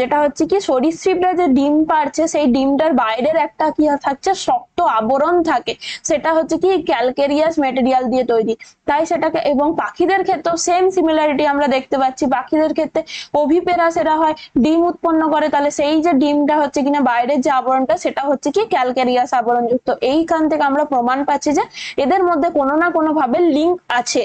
যেটা হচ্ছে কি সরীসৃপরা যে ডিম পারছে সেই ডিমটার বাইরের একটা কি থাকছে শক্ত আবরণ থাকে সেটা হচ্ছে কি ক্যালকেরিয়াস মেটেরিয়াল দিয়ে তৈরি তাই সেটাকে এবং পাখিদের ক্ষেত্রেও সেম সিমিলারিটি আমরা দেখতে পাচ্ছি পাখিদের ক্ষেত্রে অভিপেরা সেটা হয় ডিম উৎপন্ন করে তাহলে সেই যে ডিমটা হচ্ছে কিনা বাইরের যে আবরণটা সেটা হচ্ছে কি ক্যালকেরিয়াস আবরণযুক্ত এইখান থেকে আমরা প্রমাণ পাচ্ছি যে এদের মধ্যে কোনো না কোনো ভাবে লিঙ্ক ইঞ্জিনিয়ারিং আছে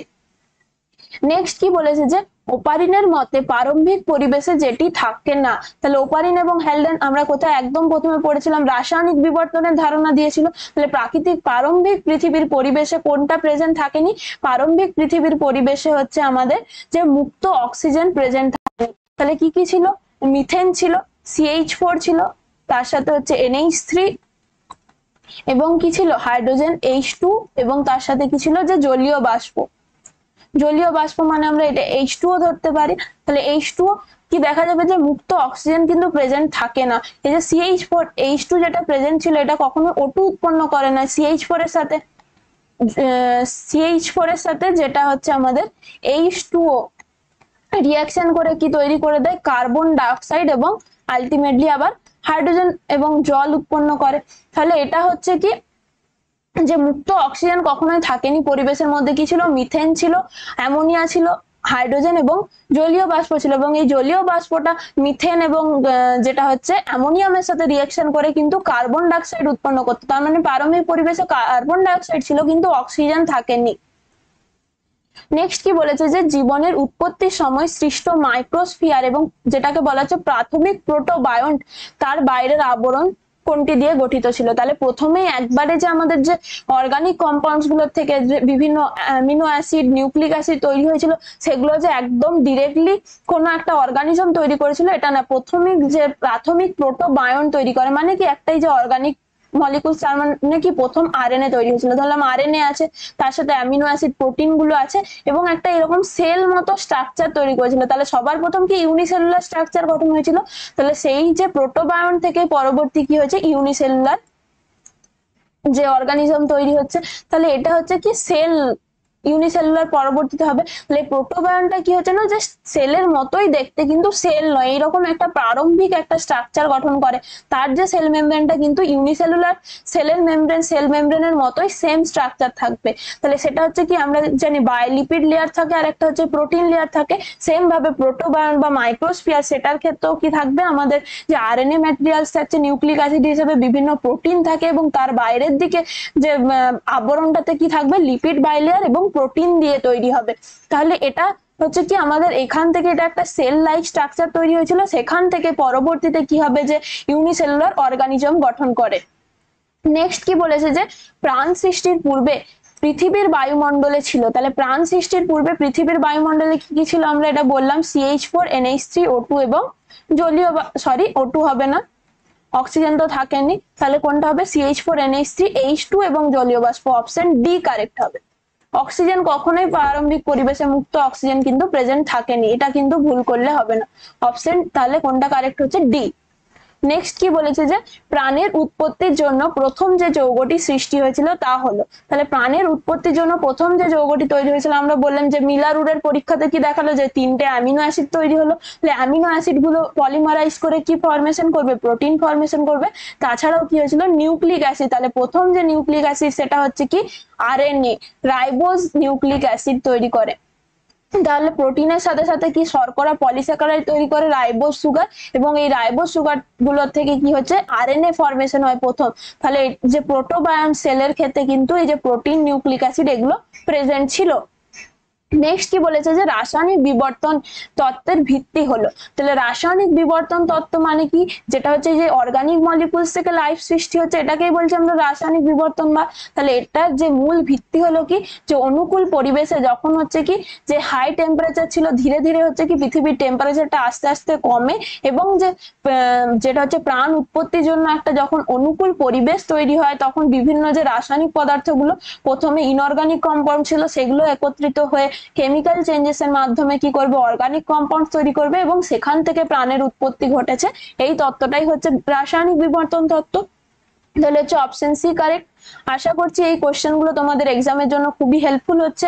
নেক্সট কি বলেছে যে ওপারিনের মতে প্রারম্ভিক পরিবেশে যেটি থাকে না তাহলে ওপারিন এবং হেলডেন আমরা কোথায় একদম প্রথমে পড়েছিলাম রাসায়নিক বিবর্তনের ধারণা দিয়েছিল তাহলে প্রাকৃতিক প্রারম্ভিক পৃথিবীর পরিবেশে কোনটা প্রেজেন্ট থাকেনি প্রারম্ভিক পৃথিবীর পরিবেশে হচ্ছে আমাদের যে মুক্ত অক্সিজেন প্রেজেন্ট থাকে তাহলে কি কি ছিল মিথেন ছিল সিএইচ ফোর ছিল তার সাথে হচ্ছে এনএইচ থ্রি এবং কি ছিল হাইড্রোজেন এইচ টু এবং তার সাথে কি ছিল যে জলীয় বাষ্প জলীয় বাষ্প মানে আমরা এটা এইচ টুও ধরতে পারি তাহলে এইচ টু কি দেখা যাবে যে মুক্ত অক্সিজেন কিন্তু প্রেজেন্ট থাকে না এই যে সিএইচ ফোর এইচ টু যেটা প্রেজেন্ট ছিল এটা কখনো ওটু উৎপন্ন করে না সিএইচ ফোর এর সাথে সিএইচ ফোর এর সাথে যেটা হচ্ছে আমাদের এইচ টু রিয়াকশন করে কি তৈরি করে দেয় কার্বন ডাইঅক্সাইড এবং আলটিমেটলি আবার হাইড্রোজেন এবং জল উৎপন্ন করে তাহলে এটা হচ্ছে কি যে মুক্ত অক্সিজেন কখনোই থাকেনি পরিবেশের মধ্যে কি ছিল মিথেন ছিল অ্যামোনিয়া ছিল হাইড্রোজেন এবং জলীয় বাষ্প ছিল এবং এই জলীয় বাষ্পটা মিথেন এবং যেটা হচ্ছে অ্যামোনিয়ামের সাথে রিয়াকশন করে কিন্তু কার্বন ডাইঅক্সাইড উৎপন্ন করতো তার মানে প্রারম্ভিক পরিবেশে কার্বন ডাইঅক্সাইড ছিল কিন্তু অক্সিজেন থাকেনি নেক্সট কি বলেছে যে জীবনের উৎপত্তির সময় সৃষ্ট মাইক্রোস্ফিয়ার এবং যেটাকে বলা হচ্ছে প্রাথমিক প্রোটোবায়ন্ট তার বাইরের আবরণ কোনটি দিয়ে গঠিত ছিল তাহলে প্রথমেই একবারে যে আমাদের যে অর্গানিক কম্পাউন্ডস গুলোর থেকে যে বিভিন্ন অ্যামিনো অ্যাসিড নিউক্লিক অ্যাসিড তৈরি হয়েছিল সেগুলো যে একদম ডিরেক্টলি কোনো একটা অর্গানিজম তৈরি করেছিল এটা না প্রথমিক যে প্রাথমিক প্রোটোবায়ন তৈরি করে মানে কি একটাই যে অর্গানিক মলিকুলস তার মানে কি প্রথম এনে তৈরি হয়েছিল ধরলাম এ আছে তার সাথে অ্যামিনো অ্যাসিড প্রোটিন গুলো আছে এবং একটা এরকম সেল মতো স্ট্রাকচার তৈরি করেছিল তাহলে সবার প্রথম কি ইউনিসেলুলার স্ট্রাকচার গঠন হয়েছিল তাহলে সেই যে প্রোটোবায়ন থেকে পরবর্তী কি হয়েছে ইউনিসেলুলার যে অর্গানিজম তৈরি হচ্ছে তাহলে এটা হচ্ছে কি সেল ইউনিসেলুলার পরবর্তীতে হবে তাহলে প্রোটোবায়নটা কি হচ্ছে না যে সেলের মতোই দেখতে কিন্তু সেল নয় এরকম একটা প্রারম্ভিক একটা স্ট্রাকচার গঠন করে তার যে সেল মেমব্রেনটা কিন্তু ইউনিসেলুলার সেলের মেমব্রেন সেল মেমব্রেনের মতোই সেম স্ট্রাকচার থাকবে তাহলে সেটা হচ্ছে কি আমরা জানি বায়োলিপিড লেয়ার থাকে আর একটা হচ্ছে প্রোটিন লেয়ার থাকে সেম ভাবে প্রোটোবায়ন বা মাইক্রোস্ফিয়ার সেটার ক্ষেত্রেও কি থাকবে আমাদের যে আরএনএ ম্যাটেরিয়ালস থাকছে নিউক্লিক অ্যাসিড হিসেবে বিভিন্ন প্রোটিন থাকে এবং তার বাইরের দিকে যে আবরণটাতে কি থাকবে লিপিড বাইলেয়ার এবং প্রোটিন দিয়ে তৈরি হবে তাহলে এটা হচ্ছে কি আমাদের এখান থেকে এটা একটা সেল লাইক স্ট্রাকচার তৈরি হয়েছিল সেখান থেকে পরবর্তীতে কি হবে যে ইউনিসেলুলার অর্গানিজম গঠন করে নেক্সট কি বলেছে যে প্রাণ সৃষ্টির পূর্বে পৃথিবীর বায়ুমণ্ডলে ছিল তাহলে প্রাণ সৃষ্টির পূর্বে পৃথিবীর বায়ুমণ্ডলে কি কি ছিল আমরা এটা বললাম CH four NH three O two এবং জলীয় সরি ও টু হবে না অক্সিজেন তো থাকেনি তাহলে কোনটা হবে CH four NH three H two এবং জলীয় বাষ্প অপশন ডি কারেক্ট হবে অক্সিজেন কখনোই প্রারম্ভিক পরিবেশে মুক্ত অক্সিজেন কিন্তু প্রেজেন্ট থাকেনি এটা কিন্তু ভুল করলে হবে না অপশন তাহলে কোনটা কারেক্ট হচ্ছে ডি নেক্সট কি বলেছে যে প্রাণের উৎপত্তির জন্য প্রথম যে যৌগটি সৃষ্টি হয়েছিল তা হলো তাহলে প্রাণের উৎপত্তির জন্য প্রথম যে যৌগটি তৈরি হয়েছিল আমরা বললাম যে মিলারুডের পরীক্ষাতে কি দেখালো যে তিনটে অ্যামিনো অ্যাসিড তৈরি হলো তাহলে অ্যামিনো অ্যাসিড গুলো পলিমারাইজ করে কি ফর্মেশন করবে প্রোটিন ফর্মেশন করবে তাছাড়াও কি হয়েছিল নিউক্লিক অ্যাসিড তাহলে প্রথম যে নিউক্লিক অ্যাসিড সেটা হচ্ছে কি আর রাইবোজ নিউক্লিক অ্যাসিড তৈরি করে তাহলে প্রোটিনের সাথে সাথে কি শর্করা পলিস্যাকারাইড তৈরি করে রাইবোস সুগার এবং এই রাইবোস সুগার গুলোর থেকে কি হচ্ছে আরএনএ ফরমেশন হয় প্রথম ফলে যে প্রোটোবায়াম সেলের ক্ষেত্রে কিন্তু এই যে প্রোটিন নিউক্লিক অ্যাসিড এগুলো প্রেজেন্ট ছিল নেক্সট কি বলেছে যে রাসায়নিক বিবর্তন তত্ত্বের ভিত্তি হলো তাহলে রাসায়নিক বিবর্তন তত্ত্ব মানে কি যেটা হচ্ছে যে অর্গানিক মলিকুলস থেকে লাইফ সৃষ্টি হচ্ছে এটাকেই বলছে আমরা রাসায়নিক বিবর্তন বা তাহলে এটার যে মূল ভিত্তি হলো কি যে অনুকূল পরিবেশে যখন হচ্ছে কি যে হাই টেম্পারেচার ছিল ধীরে ধীরে হচ্ছে কি পৃথিবীর টেম্পারেচারটা আস্তে আস্তে কমে এবং যে যেটা হচ্ছে প্রাণ উৎপত্তির জন্য একটা যখন অনুকূল পরিবেশ তৈরি হয় তখন বিভিন্ন যে রাসায়নিক পদার্থগুলো প্রথমে ইনঅর্গানিক কম্পাউন্ড ছিল সেগুলো একত্রিত হয়ে কেমিক্যাল চেঞ্জেস এর মাধ্যমে কি করবে অর্গানিক কম্পাউন্ড তৈরি করবে এবং সেখান থেকে প্রাণের উৎপত্তি ঘটেছে এই তত্ত্বটাই হচ্ছে রাসায়নিক বিবর্তন তত্ত্ব তাহলে হচ্ছে অপশন সি কারেক্ট আশা করছি এই কোশ্চেন গুলো তোমাদের এক্সামের জন্য খুবই হেল্পফুল হচ্ছে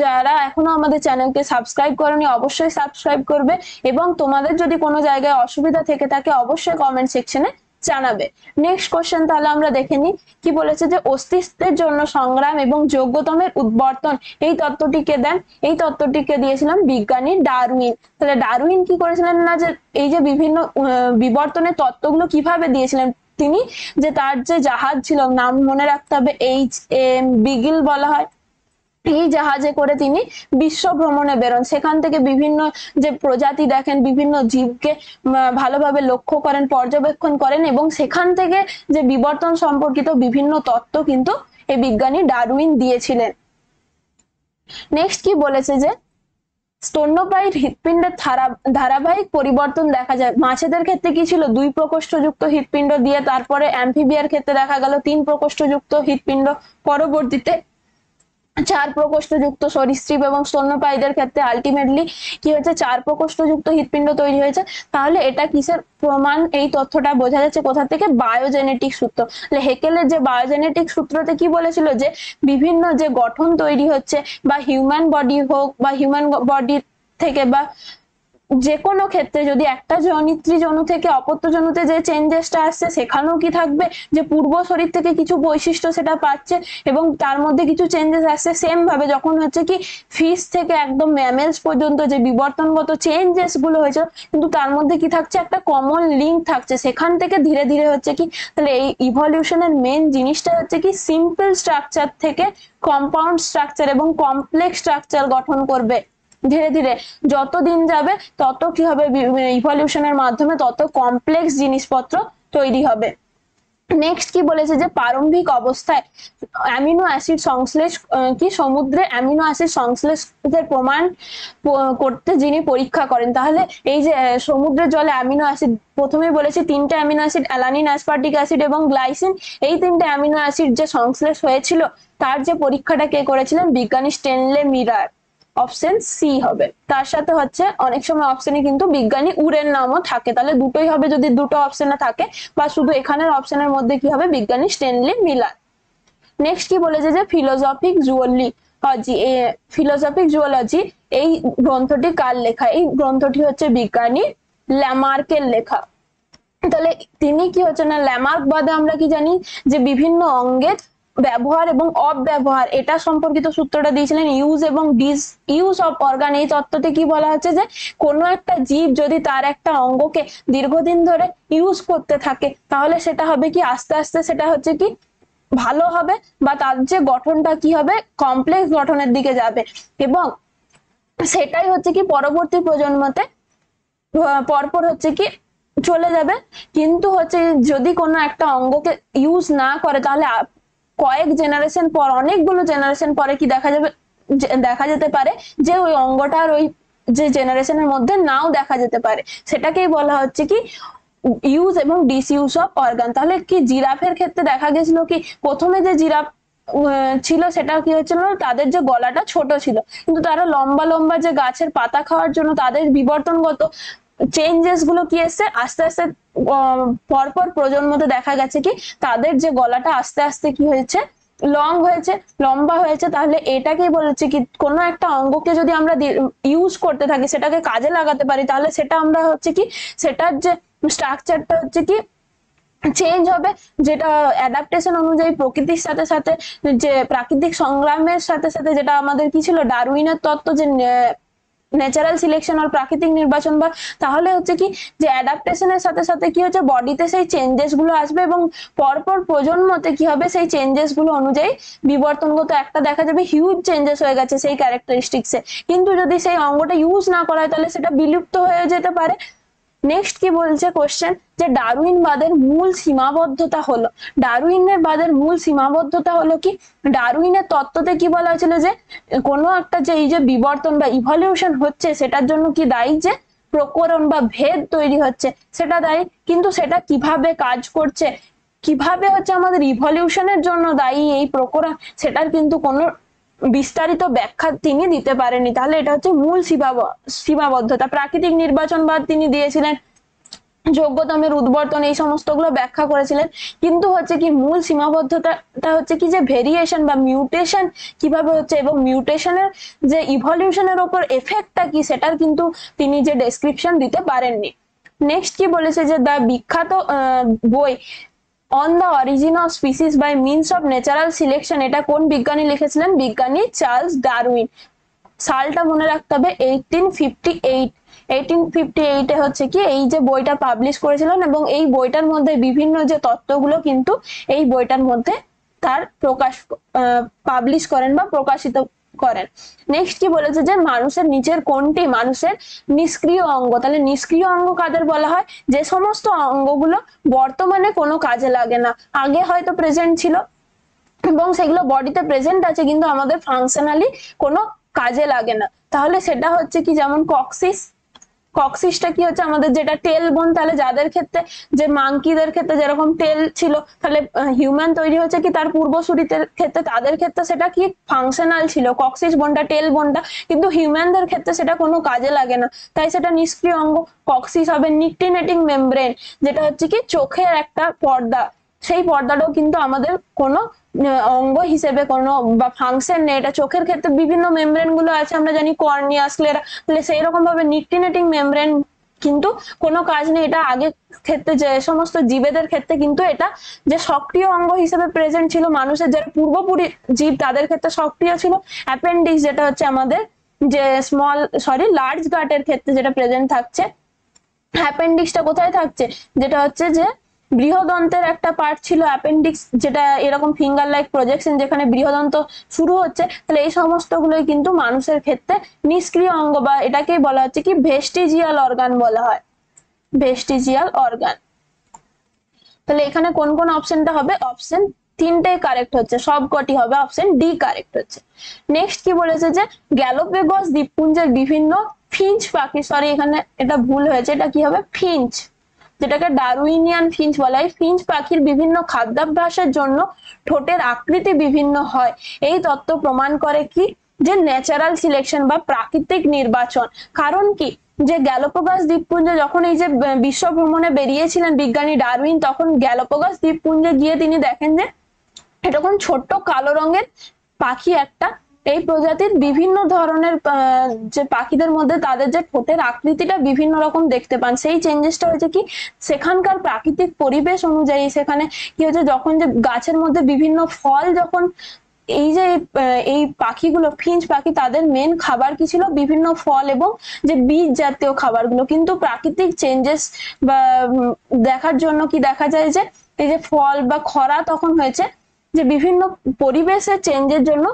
যারা এখনো আমাদের চ্যানেলকে সাবস্ক্রাইব করনি অবশ্যই সাবস্ক্রাইব করবে এবং তোমাদের যদি কোনো জায়গায় অসুবিধা থেকে থাকে অবশ্যই কমেন্ট সেকশনে জানাবে নেক্সট কোশ্চেন তাহলে আমরা দেখে নিই কি বলেছে যে অস্তিত্বের জন্য সংগ্রাম এবং যোগ্যতমের উদ্বর্তন এই তত্ত্বটিকে দেন এই তত্ত্বটিকে দিয়েছিলাম বিজ্ঞানী ডারউইন তাহলে ডারউইন কি করেছিলেন না যে এই যে বিভিন্ন বিবর্তনের তত্ত্বগুলো কিভাবে দিয়েছিলেন তিনি যে তার যে জাহাজ ছিল নাম মনে রাখতে হবে এইচ এম বিগিল বলা হয় এই জাহাজে করে তিনি বিশ্ব ভ্রমণে বেরোন সেখান থেকে বিভিন্ন যে প্রজাতি দেখেন বিভিন্ন জীবকে ভালোভাবে লক্ষ্য করেন পর্যবেক্ষণ করেন এবং সেখান থেকে যে বিবর্তন সম্পর্কিত বিভিন্ন তত্ত্ব কিন্তু এই বিজ্ঞানী ডারউইন দিয়েছিলেন নেক্সট কি বলেছে যে স্তন্যপায়ী হৃৎপিণ্ডের ধারাবাহিক পরিবর্তন দেখা যায় মাছেদের ক্ষেত্রে কি ছিল দুই প্রকোষ্ঠযুক্ত হৃৎপিণ্ড দিয়ে তারপরে অ্যাম্ফিবিয়ার ক্ষেত্রে দেখা গেল তিন প্রকোষ্ঠযুক্ত হৃৎপিণ্ড পরবর্তীতে চার প্রকোষ্ঠ যুক্ত সরীসৃপ এবং স্তন্যপায়ীদের ক্ষেত্রে আলটিমেটলি কি হয়েছে চার প্রকোষ্ঠ যুক্ত হৃৎপিণ্ড তৈরি হয়েছে তাহলে এটা কিসের প্রমাণ এই তথ্যটা বোঝা যাচ্ছে কোথা থেকে বায়োজেনেটিক সূত্র হেকেলের যে বায়োজেনেটিক সূত্রতে কি বলেছিল যে বিভিন্ন যে গঠন তৈরি হচ্ছে বা হিউম্যান বডি হোক বা হিউম্যান বডির থেকে বা যে কোনো ক্ষেত্রে যদি একটা জনিত্রী জনু থেকে অপত্য জনুতে যে চেঞ্জেসটা আসছে সেখানেও কি থাকবে যে পূর্ব শরীর থেকে কিছু বৈশিষ্ট্য সেটা পাচ্ছে এবং তার মধ্যে কিছু চেঞ্জেস আসছে সেম ভাবে যখন হচ্ছে কি ফিস থেকে একদম ম্যামেলস পর্যন্ত যে বিবর্তনগত চেঞ্জেস গুলো হয়েছে কিন্তু তার মধ্যে কি থাকছে একটা কমন লিঙ্ক থাকছে সেখান থেকে ধীরে ধীরে হচ্ছে কি তাহলে এই ইভলিউশনের মেন জিনিসটা হচ্ছে কি সিম্পল স্ট্রাকচার থেকে কম্পাউন্ড স্ট্রাকচার এবং কমপ্লেক্স স্ট্রাকচার গঠন করবে ধীরে ধীরে যত দিন যাবে তত কি হবে ইভলিউশনের মাধ্যমে তত কমপ্লেক্স জিনিসপত্র তৈরি হবে নেক্সট কি বলেছে যে প্রারম্ভিক অবস্থায় অ্যামিনো অ্যাসিড সংশ্লেষ কি সমুদ্রে অ্যামিনো অ্যাসিড সংশ্লেষের প্রমাণ করতে যিনি পরীক্ষা করেন তাহলে এই যে সমুদ্রের জলে অ্যামিনো অ্যাসিড প্রথমে বলেছি তিনটা amino acid alanine aspartic acid এবং গ্লাইসিন এই তিনটা অ্যামিনো অ্যাসিড যে সংশ্লেষ হয়েছিল তার যে পরীক্ষাটা কে করেছিলেন বিজ্ঞানী স্টেনলে মিরার অপশন সি হবে তার সাথে হচ্ছে অনেক সময় অপশনে কিন্তু বিজ্ঞানী উড়ের নামও থাকে তাহলে দুটোই হবে যদি দুটো অপশনে থাকে বা শুধু এখানের অপশনের মধ্যে কি হবে বিজ্ঞানী স্টেনলি মিলার নেক্সট কি বলেছে যে ফিলোজফিক জুয়েলি জি ফিলোজফিক জুওলজি এই গ্রন্থটি কার লেখা এই গ্রন্থটি হচ্ছে বিজ্ঞানী ল্যামার্কের লেখা তাহলে তিনি কি হচ্ছে না ল্যামার্ক বাদে আমরা কি জানি যে বিভিন্ন অঙ্গের ব্যবহার এবং অব্যবহার এটা সম্পর্কিত সূত্রটা দিয়েছিলেন ইউজ এবং ডিস ইউজ অফ অর্গান এই তত্ত্বতে কি বলা হচ্ছে যে কোনো একটা জীব যদি তার একটা অঙ্গকে দীর্ঘদিন ধরে ইউজ করতে থাকে তাহলে সেটা হবে কি আস্তে আস্তে সেটা হচ্ছে কি ভালো হবে বা তার যে গঠনটা কি হবে কমপ্লেক্স গঠনের দিকে যাবে এবং সেটাই হচ্ছে কি পরবর্তী প্রজন্মতে পরপর হচ্ছে কি চলে যাবে কিন্তু হচ্ছে যদি কোনো একটা অঙ্গকে ইউজ না করে তাহলে কয়েক জেনারেশন পর অনেকগুলো জেনারেশন পরে কি দেখা যাবে দেখা যেতে পারে যে ওই অঙ্গটার ওই যে জেনারেশনের মধ্যে নাও দেখা যেতে পারে সেটাকেই বলা হচ্ছে কি ইউজ এবং ডিসইউজ অফ অর্গান তাহলে কি জিরাফের ক্ষেত্রে দেখা গেছিল কি প্রথমে যে জিরাফ ছিল সেটা কি হচ্ছিল তাদের যে গলাটা ছোট ছিল কিন্তু তারা লম্বা লম্বা যে গাছের পাতা খাওয়ার জন্য তাদের বিবর্তনগত চেঞ্জেস গুলো কি এসছে আস্তে আস্তে পরপর প্রজন্মতে দেখা গেছে কি তাদের যে গলাটা আস্তে আস্তে কি হয়েছে লং হয়েছে লম্বা হয়েছে তাহলে এটাকেই বলেছে কি কোনো একটা অঙ্গকে যদি আমরা ইউজ করতে থাকি সেটাকে কাজে লাগাতে পারি তাহলে সেটা আমরা হচ্ছে কি সেটার যে স্ট্রাকচারটা হচ্ছে কি চেঞ্জ হবে যেটা অ্যাডাপ্টেশন অনুযায়ী প্রকৃতির সাথে সাথে যে প্রাকৃতিক সংগ্রামের সাথে সাথে যেটা আমাদের কি ছিল ডারউইনের তত্ত্ব যে ন্যাচারাল সিলেকশন আর প্রাকৃতিক নির্বাচন বা তাহলে হচ্ছে কি যে অ্যাডাপ্টেশনের সাথে সাথে কি হচ্ছে বডিতে সেই চেঞ্জেস গুলো আসবে এবং পরপর প্রজন্মতে কি হবে সেই চেঞ্জেস গুলো অনুযায়ী বিবর্তনগত একটা দেখা যাবে হিউজ চেঞ্জেস হয়ে গেছে সেই ক্যারেক্টারিস্টিক্সে কিন্তু যদি সেই অঙ্গটা ইউজ না করা হয় তাহলে সেটা বিলুপ্ত হয়ে যেতে পারে নেক্সট কি বলছে কোশ্চেন যে বাদের মূল সীমাবদ্ধতা হলো ডারুইনের বাদের মূল সীমাবদ্ধতা হলো কি ডারুইনের তত্ত্বতে কি বলা হয়েছিল যে কোনো একটা যে এই যে বিবর্তন বা ইভলিউশন হচ্ছে সেটার জন্য কি দায়ী যে প্রকরণ বা ভেদ তৈরি হচ্ছে সেটা দায়ী কিন্তু সেটা কিভাবে কাজ করছে কিভাবে হচ্ছে আমাদের ইভলিউশনের জন্য দায়ী এই প্রকরণ সেটার কিন্তু কোনো বিস্তারিত ব্যাখ্যা তিনি দিতে পারেনি তাহলে এটা হচ্ছে মূল সীমাবদ্ধতা প্রাকৃতিক নির্বাচনবাদ তিনি দিয়েছিলেন যোগ্যতমের উদ্বর্তন এই গুলো ব্যাখ্যা করেছিলেন কিন্তু হচ্ছে কি মূল সীমাবদ্ধতাটা হচ্ছে কি যে ভেরিয়েশন বা মিউটেশন কিভাবে হচ্ছে এবং মিউটেশনের যে ইভলিউশনের ওপর এফেক্টটা কি সেটার কিন্তু তিনি যে ডেসক্রিপশন দিতে পারেননি নেক্সট কি বলেছে যে দা বিখ্যাত বই on the origin of species by means of natural selection এটা কোন বিজ্ঞানী লিখেছিলেন বিজ্ঞানী চার্লস ডারউইন সালটা মনে রাখতে হবে eighteen fifty eight eighteen fifty এইটে হচ্ছে কি এই যে বইটা পাবলিশ করেছিলেন এবং এই বইটার মধ্যে বিভিন্ন যে তত্ত্বগুলো কিন্তু এই বইটার মধ্যে তার প্রকাশ পাবলিশ করেন বা প্রকাশিত করেন নেক্সট কি বলেছে যে মানুষের নিচের কোনটি মানুষের নিষ্ক্রিয় অঙ্গ তাহলে নিষ্ক্রিয় অঙ্গ কাদের বলা হয় যে সমস্ত অঙ্গগুলো বর্তমানে কোনো কাজে লাগে না আগে হয়তো প্রেজেন্ট ছিল এবং সেগুলো বডিতে প্রেজেন্ট আছে কিন্তু আমাদের ফাংশনালি কোনো কাজে লাগে না তাহলে সেটা হচ্ছে কি যেমন কক্সিস কক্সিসটা কি হচ্ছে আমাদের যেটা টেল বোন তাহলে যাদের ক্ষেত্রে যে মাংকিদের ক্ষেত্রে যেরকম টেল ছিল তাহলে হিউম্যান তৈরি হচ্ছে কি তার পূর্বসূরিতের ক্ষেত্রে তাদের ক্ষেত্রে সেটা কি ফাংশনাল ছিল কক্সিস বোনটা টেল বোনটা কিন্তু হিউম্যানদের ক্ষেত্রে সেটা কোনো কাজে লাগে না তাই সেটা নিষ্ক্রিয় অঙ্গ কক্সিস হবে নিকটিনেটিং মেমব্রেন যেটা হচ্ছে কি চোখের একটা পর্দা সেই পর্দাটাও কিন্তু আমাদের কোনো অঙ্গ হিসেবে কোনো বা ফাংশন নেই এটা চোখের ক্ষেত্রে বিভিন্ন মেমব্রেন গুলো আছে আমরা জানি কর্নিয়া স্ক্লেরা তাহলে সেই রকম ভাবে নিটিনেটিং মেমব্রেন কিন্তু কোনো কাজ নেই এটা আগে ক্ষেত্রে যে সমস্ত জীবেদের ক্ষেত্রে কিন্তু এটা যে সক্রিয় অঙ্গ হিসেবে প্রেজেন্ট ছিল মানুষের যারা পূর্বপুরি জীব তাদের ক্ষেত্রে সক্রিয় ছিল অ্যাপেন্ডিক্স যেটা হচ্ছে আমাদের যে স্মল সরি লার্জ গার্ডের ক্ষেত্রে যেটা প্রেজেন্ট থাকছে অ্যাপেন্ডিক্সটা কোথায় থাকছে যেটা হচ্ছে যে বৃহদন্তের একটা পার্ট ছিল অ্যাপেন্ডিক্স যেটা এরকম ফিঙ্গার লাইক প্রজেকশন যেখানে বৃহদন্ত শুরু হচ্ছে তাহলে এই সমস্তগুলোই কিন্তু মানুষের ক্ষেত্রে নিষ্ক্রিয় অঙ্গ বা এটাকেই বলা হচ্ছে কি ভেস্টিজিয়াল অর্গান বলা হয় ভেস্টিজিয়াল অর্গান তাহলে এখানে কোন কোন অপশনটা হবে অপশন তিনটে কারেক্ট হচ্ছে সবকটি হবে অপশন ডি কারেক্ট হচ্ছে নেক্সট কি বলেছে যে গ্যালোপেগস দ্বীপপুঞ্জের বিভিন্ন ফিঞ্চ পাখি সরি এখানে এটা ভুল হয়েছে এটা কি হবে ফিঞ্চ যেটাকে ডারুইনিয়ান ফিঞ্চ বলা হয় ফিঞ্চ পাখির বিভিন্ন খাদ্যাভ্যাসের জন্য ঠোঁটের আকৃতি বিভিন্ন হয় এই তত্ত্ব প্রমাণ করে কি যে ন্যাচারাল সিলেকশন বা প্রাকৃতিক নির্বাচন কারণ কি যে গ্যালোপোগাস দ্বীপপুঞ্জে যখন এই যে বিশ্ব ভ্রমণে বেরিয়েছিলেন বিজ্ঞানী ডারউইন তখন গ্যালোপোগাস দ্বীপপুঞ্জে গিয়ে তিনি দেখেন যে এরকম ছোট্ট কালো রঙের পাখি একটা এই প্রজাতির বিভিন্ন ধরনের যে পাখিদের মধ্যে তাদের যে ঠোঁটের আকৃতিটা বিভিন্ন রকম দেখতে পান সেই চেঞ্জেসটা হয়েছে কি সেখানকার প্রাকৃতিক পরিবেশ অনুযায়ী সেখানে কি হচ্ছে যখন যে গাছের মধ্যে বিভিন্ন ফল যখন এই যে এই পাখিগুলো ফিঞ্চ পাখি তাদের মেন খাবার কি ছিল বিভিন্ন ফল এবং যে বীজ জাতীয় খাবারগুলো কিন্তু প্রাকৃতিক চেঞ্জেস বা দেখার জন্য কি দেখা যায় যে এই যে ফল বা খরা তখন হয়েছে যে বিভিন্ন পরিবেশের চেঞ্জের জন্য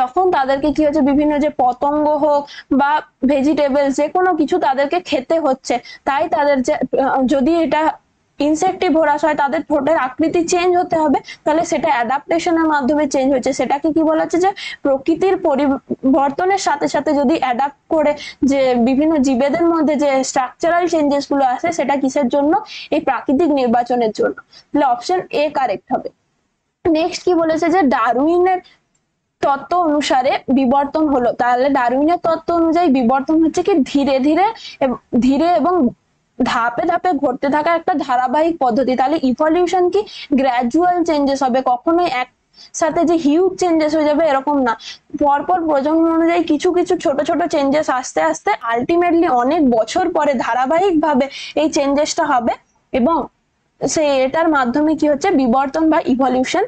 তখন তাদেরকে কি হচ্ছে বিভিন্ন যে পতঙ্গ হোক বা ভেজিটেবল যে কোনো কিছু তাদেরকে খেতে হচ্ছে তাই তাদের যে যদি এটা ভরাস হয় তাদের ঠোঁটের আকৃতি চেঞ্জ হতে হবে তাহলে সেটা অ্যাডাপ্টেশনের মাধ্যমে চেঞ্জ হচ্ছে সেটাকে কি বলা হচ্ছে যে প্রকৃতির পরিবর্তনের সাথে সাথে যদি অ্যাডাপ্ট করে যে বিভিন্ন জীবেদের মধ্যে যে স্ট্রাকচারাল চেঞ্জেস গুলো আসে সেটা কিসের জন্য এই প্রাকৃতিক নির্বাচনের জন্য তাহলে অপশন এ কারেক্ট হবে নেক্সট কি বলেছে যে ডারউইনের তত্ত্ব অনুসারে বিবর্তন হলো তাহলে ডারউইনের তত্ত্ব অনুযায়ী বিবর্তন হচ্ছে কি ধীরে ধীরে ধীরে এবং ধাপে ধাপে ঘটতে থাকা একটা ধারাবাহিক পদ্ধতি তাহলে ইভলিউশন কি গ্র্যাজুয়াল চেঞ্জেস হবে কখনোই এক সাথে যে হিউজ চেঞ্জেস হয়ে যাবে এরকম না পরপর প্রজন্ম অনুযায়ী কিছু কিছু ছোট ছোট চেঞ্জেস আস্তে আস্তে আলটিমেটলি অনেক বছর পরে ধারাবাহিকভাবে এই চেঞ্জেসটা হবে এবং সে এটার মাধ্যমে কি হচ্ছে বিবর্তন বা ইভলিউশন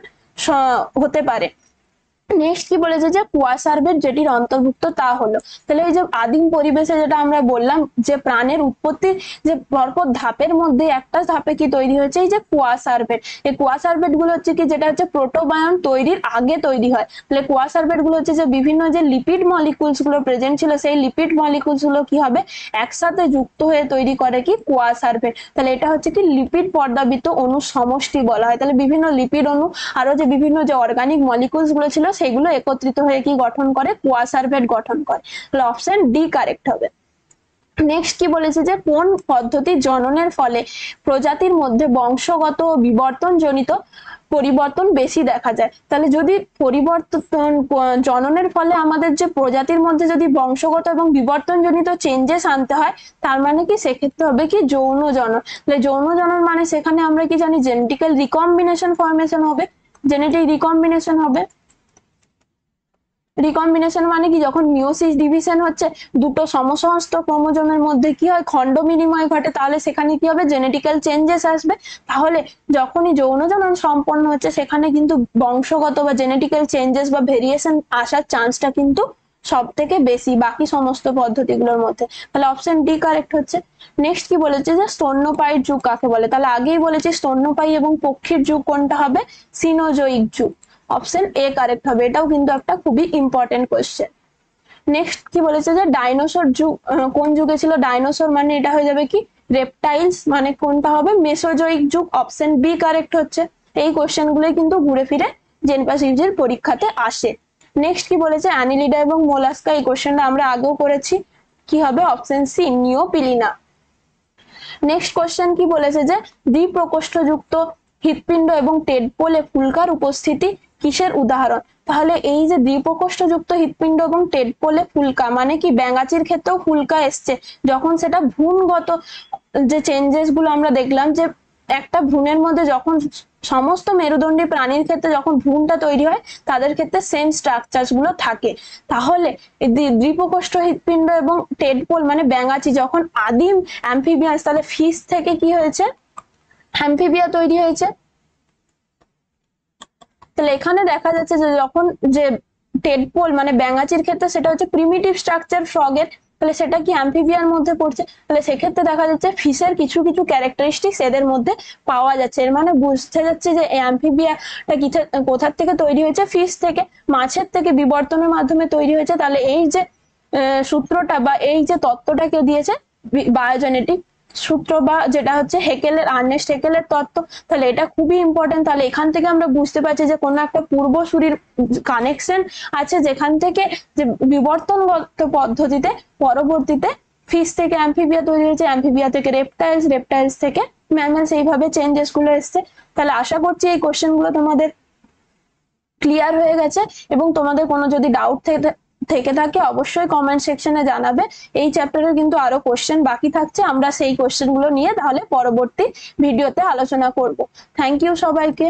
হতে পারে নেক্সট কি বলেছে যে কুয়াশার্বের যেটির অন্তর্ভুক্ত তা হলো তাহলে এই যে আদিম পরিবেশে যেটা আমরা বললাম যে প্রাণের উৎপত্তি যে পরপর ধাপের মধ্যে একটা ধাপে কি তৈরি হয়েছে এই যে কুয়াশার্বেট এই কুয়াশার্বেট গুলো হচ্ছে কি যেটা হচ্ছে প্রোটোবায়ন তৈরির আগে তৈরি হয় তাহলে কুয়াশার্বেট গুলো হচ্ছে যে বিভিন্ন যে লিপিড মলিকুলস গুলো প্রেজেন্ট ছিল সেই লিপিড মলিকুলস গুলো কি হবে একসাথে যুক্ত হয়ে তৈরি করে কি কুয়াশার্বেট তাহলে এটা হচ্ছে কি লিপিড পর্দাবিত অণু সমষ্টি বলা হয় তাহলে বিভিন্ন লিপিড অণু আরো যে বিভিন্ন যে অর্গানিক মলিকুলস গুলো ছিল সেগুলো একত্রিত হয়ে কি গঠন করে কোয়াসার্ভেট গঠন করে তাহলে অপশন ডি কারেক্ট হবে নেক্সট কি বলেছে যে কোন পদ্ধতি জননের ফলে প্রজাতির মধ্যে বংশগত বিবর্তন জনিত পরিবর্তন বেশি দেখা যায় তাহলে যদি পরিবর্তন জননের ফলে আমাদের যে প্রজাতির মধ্যে যদি বংশগত এবং বিবর্তন জনিত চেঞ্জেস আনতে হয় তার মানে কি সেক্ষেত্রে হবে কি যৌন জনন তাহলে যৌন জনন মানে সেখানে আমরা কি জানি জেনেটিক্যাল রিকম্বিনেশন ফর্মেশন হবে জেনেটিক রিকম্বিনেশন হবে রিকম্বিনেশন মানে কি যখন মিওসিস ডিভিশন হচ্ছে দুটো সমসমস্ত ক্রোমোজোমের মধ্যে কি হয় খণ্ড বিনিময় ঘটে তাহলে সেখানে কি হবে জেনেটিক্যাল চেঞ্জেস আসবে তাহলে যখনই যৌন জনন সম্পন্ন হচ্ছে সেখানে কিন্তু বংশগত বা জেনেটিক্যাল চেঞ্জেস বা ভেরিয়েশন আসার চান্সটা কিন্তু সব থেকে বেশি বাকি সমস্ত পদ্ধতিগুলোর মধ্যে তাহলে অপশন ডি কারেক্ট হচ্ছে নেক্সট কি বলেছে যে স্তন্যপায়ীর যুগ কাকে বলে তাহলে আগেই বলেছি স্তন্যপায়ী এবং পক্ষীর যুগ কোনটা হবে সিনোজয়িক যুগ অপশন এ কারেক্ট হবে এটাও কিন্তু একটা খুবই ইম্পর্টেন্ট কোয়েশ্চেন নেক্সট কি বলেছে যে ডাইনোসর যুগ কোন যুগে ছিল ডাইনোসর মানে এটা হয়ে যাবে কি রেপটাইলস মানে কোনটা হবে মেসোজয়িক যুগ অপশন বি কারেক্ট হচ্ছে এই গুলোই কিন্তু ঘুরে ফিরে জেনপাস ইউজের পরীক্ষাতে আসে নেক্সট কি বলেছে অ্যানিলিডা এবং মোলাস্কা এই কোয়েশ্চেনটা আমরা আগেও করেছি কি হবে option C Neopilina next question কি বলেছে যে দ্বিপ্রকোষ্ঠযুক্ত হৃৎপিণ্ড এবং টেডপোলে ফুলকার উপস্থিতি কিসের উদাহরণ তাহলে এই যে দ্বিপ্রকোষ্ঠযুক্ত হৃৎপিণ্ড এবং টেডপোলে ফুলকা মানে কি ব্যাঙাচির ক্ষেত্রেও ফুলকা এসছে যখন সেটা ভ্রূণগত যে চেঞ্জেস গুলো আমরা দেখলাম যে একটা ভ্রূণের মধ্যে যখন সমস্ত মেরুদণ্ডী প্রাণীর ক্ষেত্রে যখন ভ্রূণটা তৈরি হয় তাদের ক্ষেত্রে সেম স্ট্রাকচার গুলো থাকে তাহলে দ্বীপকোষ্ঠ হৃৎপিণ্ড এবং টেডপোল মানে ব্যাঙাচি যখন আদিম অ্যাম্ফিবিয়াস তাহলে ফিস থেকে কি হয়েছে অ্যাম্ফিবিয়া তৈরি হয়েছে তাহলে এখানে দেখা যাচ্ছে যে যখন যে টেডপোল মানে ব্যাঙাচির ক্ষেত্রে সেটা হচ্ছে প্রিমিটিভ স্ট্রাকচার ফ্রগের তাহলে সেটা কি অ্যাম্ফিবিয়ার মধ্যে পড়ছে তাহলে সেক্ষেত্রে দেখা যাচ্ছে ফিশের কিছু কিছু ক্যারেক্টারিস্টিক্স এদের মধ্যে পাওয়া যাচ্ছে এর মানে বুঝতে যাচ্ছে যে অ্যাম্ফিবিয়াটা কোথার থেকে তৈরি হয়েছে ফিশ থেকে মাছের থেকে বিবর্তনের মাধ্যমে তৈরি হয়েছে তাহলে এই যে সূত্রটা বা এই যে তত্ত্বটা কেউ দিয়েছে বায়োজেনেটিক সূত্র বা যেটা হচ্ছে হেকেলের আর্নেস্ট হেকেলের তত্ত্ব তাহলে এটা খুবই ইম্পর্টেন্ট তাহলে এখান থেকে আমরা বুঝতে পারছি যে কোনো একটা পূর্বসূরির কানেকশন আছে যেখান থেকে যে বিবর্তনগত পদ্ধতিতে পরবর্তীতে ফিস থেকে অ্যাম্ফিবিয়া তৈরি হয়েছে অ্যাম্ফিবিয়া থেকে রেপটাইলস রেপটাইলস থেকে ম্যামেলস এইভাবে চেঞ্জেস গুলো এসছে তাহলে আশা করছি এই কোশ্চেন গুলো তোমাদের ক্লিয়ার হয়ে গেছে এবং তোমাদের কোনো যদি ডাউট থেকে থেকে থাকে অবশ্যই কমেন্ট সেকশনে জানাবে এই চ্যাপ্টারে কিন্তু আরো কোশ্চেন বাকি থাকছে আমরা সেই কোশ্চেনগুলো নিয়ে তাহলে পরবর্তী ভিডিওতে আলোচনা করব থ্যাংক ইউ সবাইকে